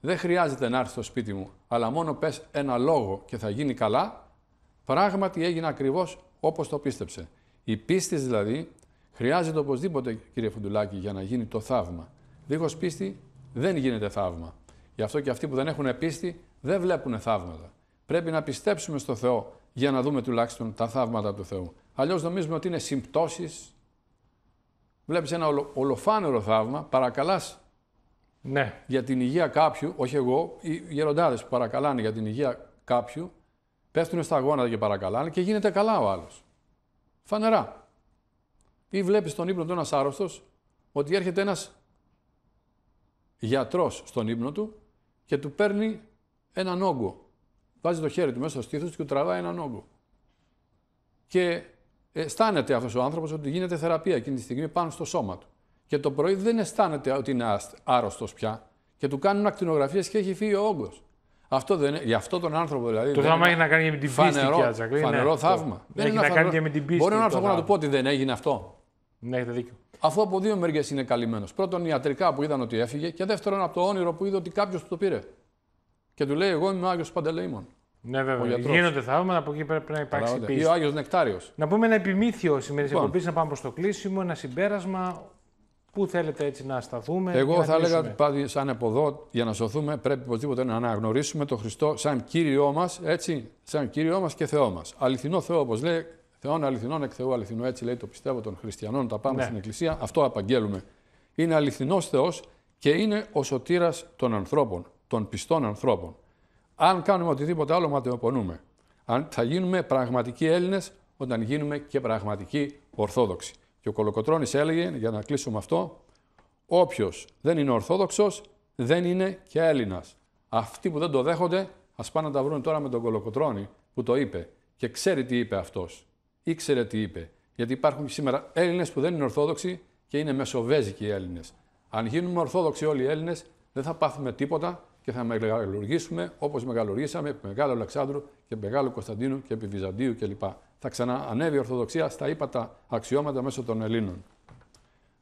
Speaker 2: δεν χρειάζεται να έρθει στο σπίτι μου, αλλά μόνο πες ένα λόγο και θα γίνει καλά, πράγματι έγινε ακριβώς όπως το πίστεψε. Η πίστη δηλαδή χρειάζεται οπωσδήποτε, κύριε Φουντουλάκη, για να γίνει το θαύμα. Δίχως πίστη δεν γίνεται θαύμα. Γι' αυτό και αυτοί που δεν έχουν πίστη δεν βλέπουν θαύματα. Πρέπει να πιστέψουμε στο Θεό για να δούμε τουλάχιστον τα θαύματα του Θεού. Αλλιώς νομίζουμε ότι είναι συμπτώσεις βλέπεις ένα ολοφάνερο θαύμα, παρακαλάς ναι. για την υγεία κάποιου, όχι εγώ, οι γεροντάδες που παρακαλάνε για την υγεία κάποιου, πέφτουν στα γόνατα και παρακαλάνε και γίνεται καλά ο άλλος. Φανερά. Ή βλέπεις στον ύπνο του ένας άρρωστος ότι έρχεται ένας γιατρός στον ύπνο του και του παίρνει έναν όγκο. Βάζει το χέρι του μέσα στο στήθος και του τραβάει έναν όγκο. Και ε, αισθάνεται αυτός ο άνθρωπος ότι γίνεται θεραπεία εκείνη τη στιγμή πάνω στο σώμα του. Και το πρωί δεν αισθάνεται ότι είναι άρρωστος πια και του κάνουν ακτινογραφίες και έχει φύγει ο όγκος. Αυτό δεν είναι, αυτό τον άνθρωπο δηλαδή. Το θέμα έχει να κάνει με την πίστη. Φανερό, φανερό θαύμα. Δεν έχει να κάνει και με την πίστη. Ναι, Μπορεί ένα άνθρωπο να του πω ότι δεν έγινε αυτό. Ναι, έχετε δίκιο. Αφού από δύο μεριέ είναι καλυμμένος. Πρώτον, ιατρικά που είδαν ότι έφυγε και δεύτερον, από το όνειρο που είδε ότι κάποιος του το πήρε. Και του λέει: Εγώ είμαι ο Άγιος
Speaker 1: Παντελεήμων. Ναι, βέβαια. Γίνονται θαύματα, από εκεί πρέπει να υπάρξει πίστη. Ή ο Άγιος Νεκτάριος. Να πούμε ένα επιμήθειο σήμερα, λοιπόν. εκπομπής, να πάμε προς το κλείσιμο, ένα συμπέρασμα. Πού θέλετε έτσι να σταθούμε. Εγώ θα έλεγα ότι
Speaker 2: πάλι σαν από εδώ, για να σωθούμε, πρέπει οπωσδήποτε να αναγνωρίσουμε τον Χριστό σαν κύριο μας, έτσι, σαν κύριο μας και Θεό μας. Αληθινό Θεό, όπως λέει, Θεό αληθινών εκ Θεού αληθινό, έτσι λέει το πιστεύω των χριστιανών, τα πάμε ναι. στην Εκκλησία, αυτό απαγγέλουμε. Είναι αληθινός Θεός και είναι ο σωτήρας των ανθρώπων, των πιστών ανθρώπων. Αν κάνουμε οτιδήποτε άλλο, ματαιοπονούμε. Αν θα γίνουμε πραγματικοί Έλληνες όταν γίνουμε και πραγματικοί Ορθόδοξοι. Και ο Κολοκοτρόνη έλεγε, για να κλείσουμε αυτό, όποιος δεν είναι Ορθόδοξος δεν είναι και Έλληνας. Αυτοί που δεν το δέχονται, ας πάνε να τα βρουν τώρα με τον Κολοκοτρόνη που το είπε και ξέρει τι είπε αυτός. Ήξερε τι είπε. Γιατί υπάρχουν σήμερα Έλληνες που δεν είναι Ορθόδοξοι και είναι Μεσοβέζικοι Έλληνες. Αν γίνουμε Ορθόδοξοι όλοι οι Έλληνες, δεν θα πάθουμε τίποτα και θα μεγαλουργήσουμε όπως μεγαλουργήσαμε επί Μεγάλου Αλεξάνδρου και Μεγάλου Κωνσταντίνου και επί Βυζαντίου κλπ. Θα ξαναανέβει η Ορθοδοξία στα ύπατα αξιώματα μέσω των Ελλήνων.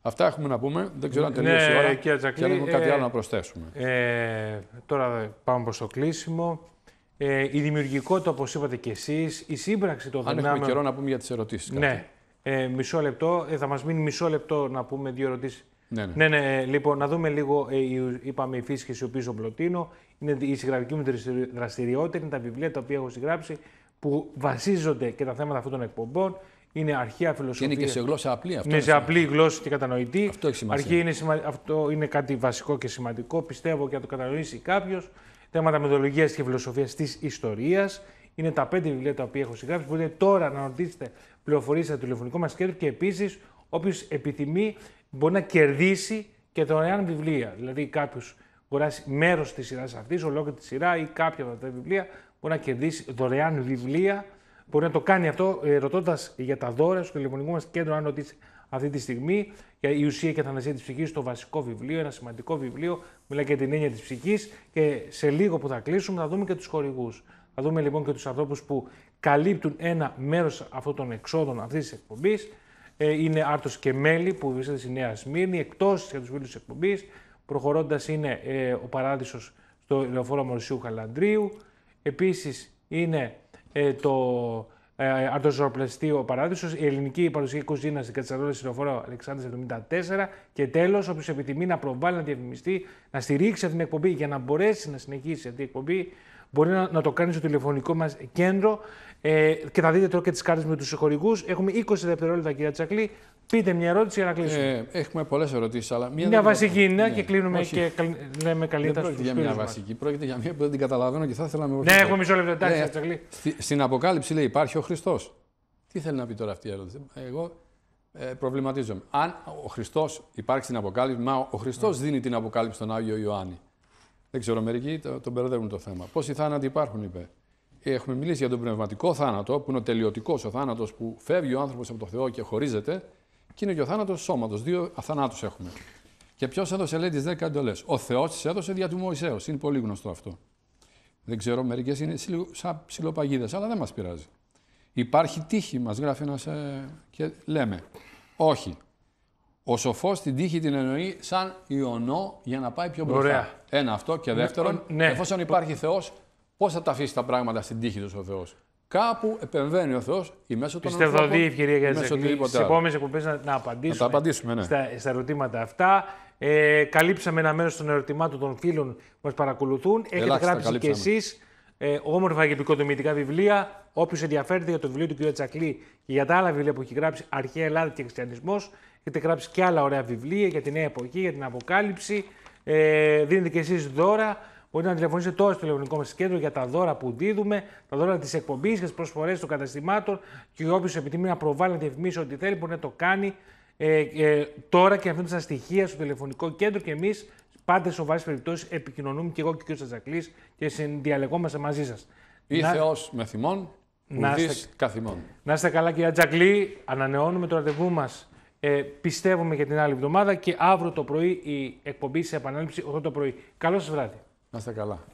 Speaker 2: Αυτά έχουμε να πούμε. Δεν ξέρω αν ναι, τελείωσε η ώρα και αν έχουμε κάτι ε, άλλο να προσθέσουμε.
Speaker 1: Ε, τώρα πάμε προς το κλείσιμο. Ε, η δημιουργικότητα, όπως είπατε και εσείς, η σύμπραξη των δυνάμεων... Αν έχουμε καιρό να πούμε για τις ερωτήσεις. Ναι. Ε, μισό λεπτό. Ε, θα μας μείνει μισό λεπτό να πούμε δύο ερωτήσεις. Ναι, ναι. ναι, ναι. Λοιπόν, να δούμε λίγο. Ε, είπαμε η φύση και η Πλωτίνο. Είναι η συγγραφική μου δραστηριότητα. Είναι τα βιβλία τα οποία έχω συγγράψει που βασίζονται και τα θέματα αυτών των εκπομπών. Είναι αρχαία φιλοσοφία. είναι και σε γλώσσα απλή αυτό. Ναι, είναι σε απλή γλώσσα και κατανοητή. Αυτό έχει σημασία. Αρχή είναι σημα... Αυτό είναι κάτι βασικό και σημαντικό. Πιστεύω και να το κατανοήσει κάποιος. Θέματα μεθοδολογία και φιλοσοφίας της ιστορίας. Είναι τα πέντε βιβλία τα οποία έχω συγγράψει. Μπορείτε τώρα να ρωτήσετε πληροφορίες στο τηλεφωνικό μας κέντρο και επίσης όποιος επιθυμεί μπορεί να κερδίσει και δωρεάν βιβλία. Δηλαδή, κάποιος αγοράσει μέρος της σειράς αυτής, ολόκληρη τη σειρά ή κάποια από τα βιβλία, μπορεί να κερδίσει δωρεάν βιβλία. Μπορεί να το κάνει αυτό ε, ρωτώντας για τα δώρα στο τηλεφωνικό μας κέντρο, αν ρωτήσει αυτή τη στιγμή, για η ουσία και θανασία της ψυχής, το βασικό βιβλίο, ένα σημαντικό βιβλίο, μιλάει για την έννοια της ψυχής. Και σε λίγο που θα κλείσουμε, θα δούμε και τους χορηγούς. Θα δούμε λοιπόν και τους ανθρώπους που καλύπτουν ένα μέρος αυτών των εξόδων αυτής της εκπομπής. Ε, είναι Άρτος και Μέλη που βρίσκεται στη Νέα Σμύρνη. Εκτός για τους φίλους της εκπομπής, προχωρώντας είναι ε, ο Παράδεισος στο λεωφόρο Μορσιού Χαλαντρίου. Επίσης είναι ε, το ε, ο Παράδεισος, η ελληνική παρουσία κουζίνα στην Κατσαρόλα στη Λεωφόρο Αλεξάνδρα 74. Και τέλος, όποιος επιθυμεί να προβάλλει, να διαφημιστεί, να στηρίξει αυτή την εκπομπή για να μπορέσει να συνεχίσει αυτή την εκπομπή, μπορεί να, να το κάνει στο τηλεφωνικό μας κέντρο ε, και θα δείτε τώρα και τις κάρτες με τους συγχωρηγού. Έχουμε 20 δευτερόλεπτα, κυρία Τσακλή. Πείτε μια ερώτηση για να κλείσουμε.
Speaker 2: Ε, έχουμε πολλές ερωτήσεις, αλλά μια. βασική είναι ναι. και κλείνουμε Όχι. και λέμε καλύτερα Δεν πρόκειται για μια βασική.
Speaker 1: Πρόκειται για μια που δεν την καταλαβαίνω και θα ήθελα να με Ναι, έχουμε μισό λεπτό. Εντάξει, ναι. Τσακλή.
Speaker 2: Στην αποκάλυψη λέει υπάρχει ο Χριστός. Τι θέλει να πει τώρα αυτή η ερώτηση. Εγώ ε, προβληματίζομαι. Αν ο Χριστός υπάρχει στην αποκάλυψη, μα ο Χριστός ναι. δίνει την αποκάλυψη στον Άγιο Ιωάννη. Δεν ξέρω, μερικοί τον το μπερδεύουν το θέμα. Πόσοι θάνατοι υπάρχουν, είπε έχουμε μιλήσει για τον πνευματικό θάνατο, που είναι ο τελειωτικός ο θάνατος που φεύγει ο άνθρωπος από το Θεό και χωρίζεται, και είναι και ο θάνατος σώματος. Δύο αθανάτους έχουμε. Και ποιος έδωσε, λέει, τις δέκα εντολές. Ο Θεός τις έδωσε δια του Μωυσέως. Είναι πολύ γνωστό αυτό. Δεν ξέρω, μερικές είναι σαν ψιλοπαγίδες, αλλά δεν μας πειράζει. Υπάρχει τύχη, μας γράφει ένας. Ε, και λέμε. Όχι. Ο σοφός την τύχη την εννοεί σαν ιονό για να πάει πιο μπροστά. Ωραία. Ένα αυτό και δεύτερον, ναι, ναι. εφόσον υπάρχει Θεός, Πώς θα τα αφήσει τα πράγματα στην τύχη τους ο Θεός. Κάπου επεμβαίνει ο Θεός ή μέσω των Πιστεύω ότι η ευκαιρία για τι επόμενες
Speaker 1: εκπομπές να, να απαντήσουμε, να τα απαντήσουμε ναι. στα, ερωτήματα αυτά. Ε, καλύψαμε ένα μέρος των ερωτημάτων των φίλων που μας παρακολουθούν. Έχετε γράψει και εσείς ε, όμορφα και επικοδομητικά βιβλία. Όποιος ενδιαφέρεται για το βιβλίο του κ. Τσακλή και για τα άλλα βιβλία που έχει γράψει, Αρχαία Ελλάδα και Χριστιανισμός, έχετε γράψει και άλλα ωραία βιβλία για τη νέα εποχή, για την αποκάλυψη. Ε, δίνετε και εσείς δώρα. Μπορείτε να τηλεφωνήσετε τώρα στο τηλεφωνικό μας κέντρο για τα δώρα που δίδουμε, τα δώρα της εκπομπής και τις προσφορές των καταστημάτων. Και όποιος επιθυμεί να προβάλλει να διαφημίσει ό,τι θέλει, μπορεί να το κάνει ε, ε, τώρα και αφήνοντας τα στοιχεία στο τηλεφωνικό κέντρο. Και εμείς πάντα σε σοβαρές περιπτώσεις επικοινωνούμε και εγώ και ο κ. Τζακλή και συνδιαλεγόμαστε μαζί σας. να...
Speaker 2: με θυμών, να είστε... καθημών.
Speaker 1: Να είστε καλά, κυρία Τζακλή. Ανανεώνουμε το ραντεβού μας. Ε, πιστεύουμε για την άλλη εβδομάδα και αύριο το πρωί η εκπομπή σε επανάληψη 8 το πρωί. Καλό σας βράδυ. Nossa, aquela.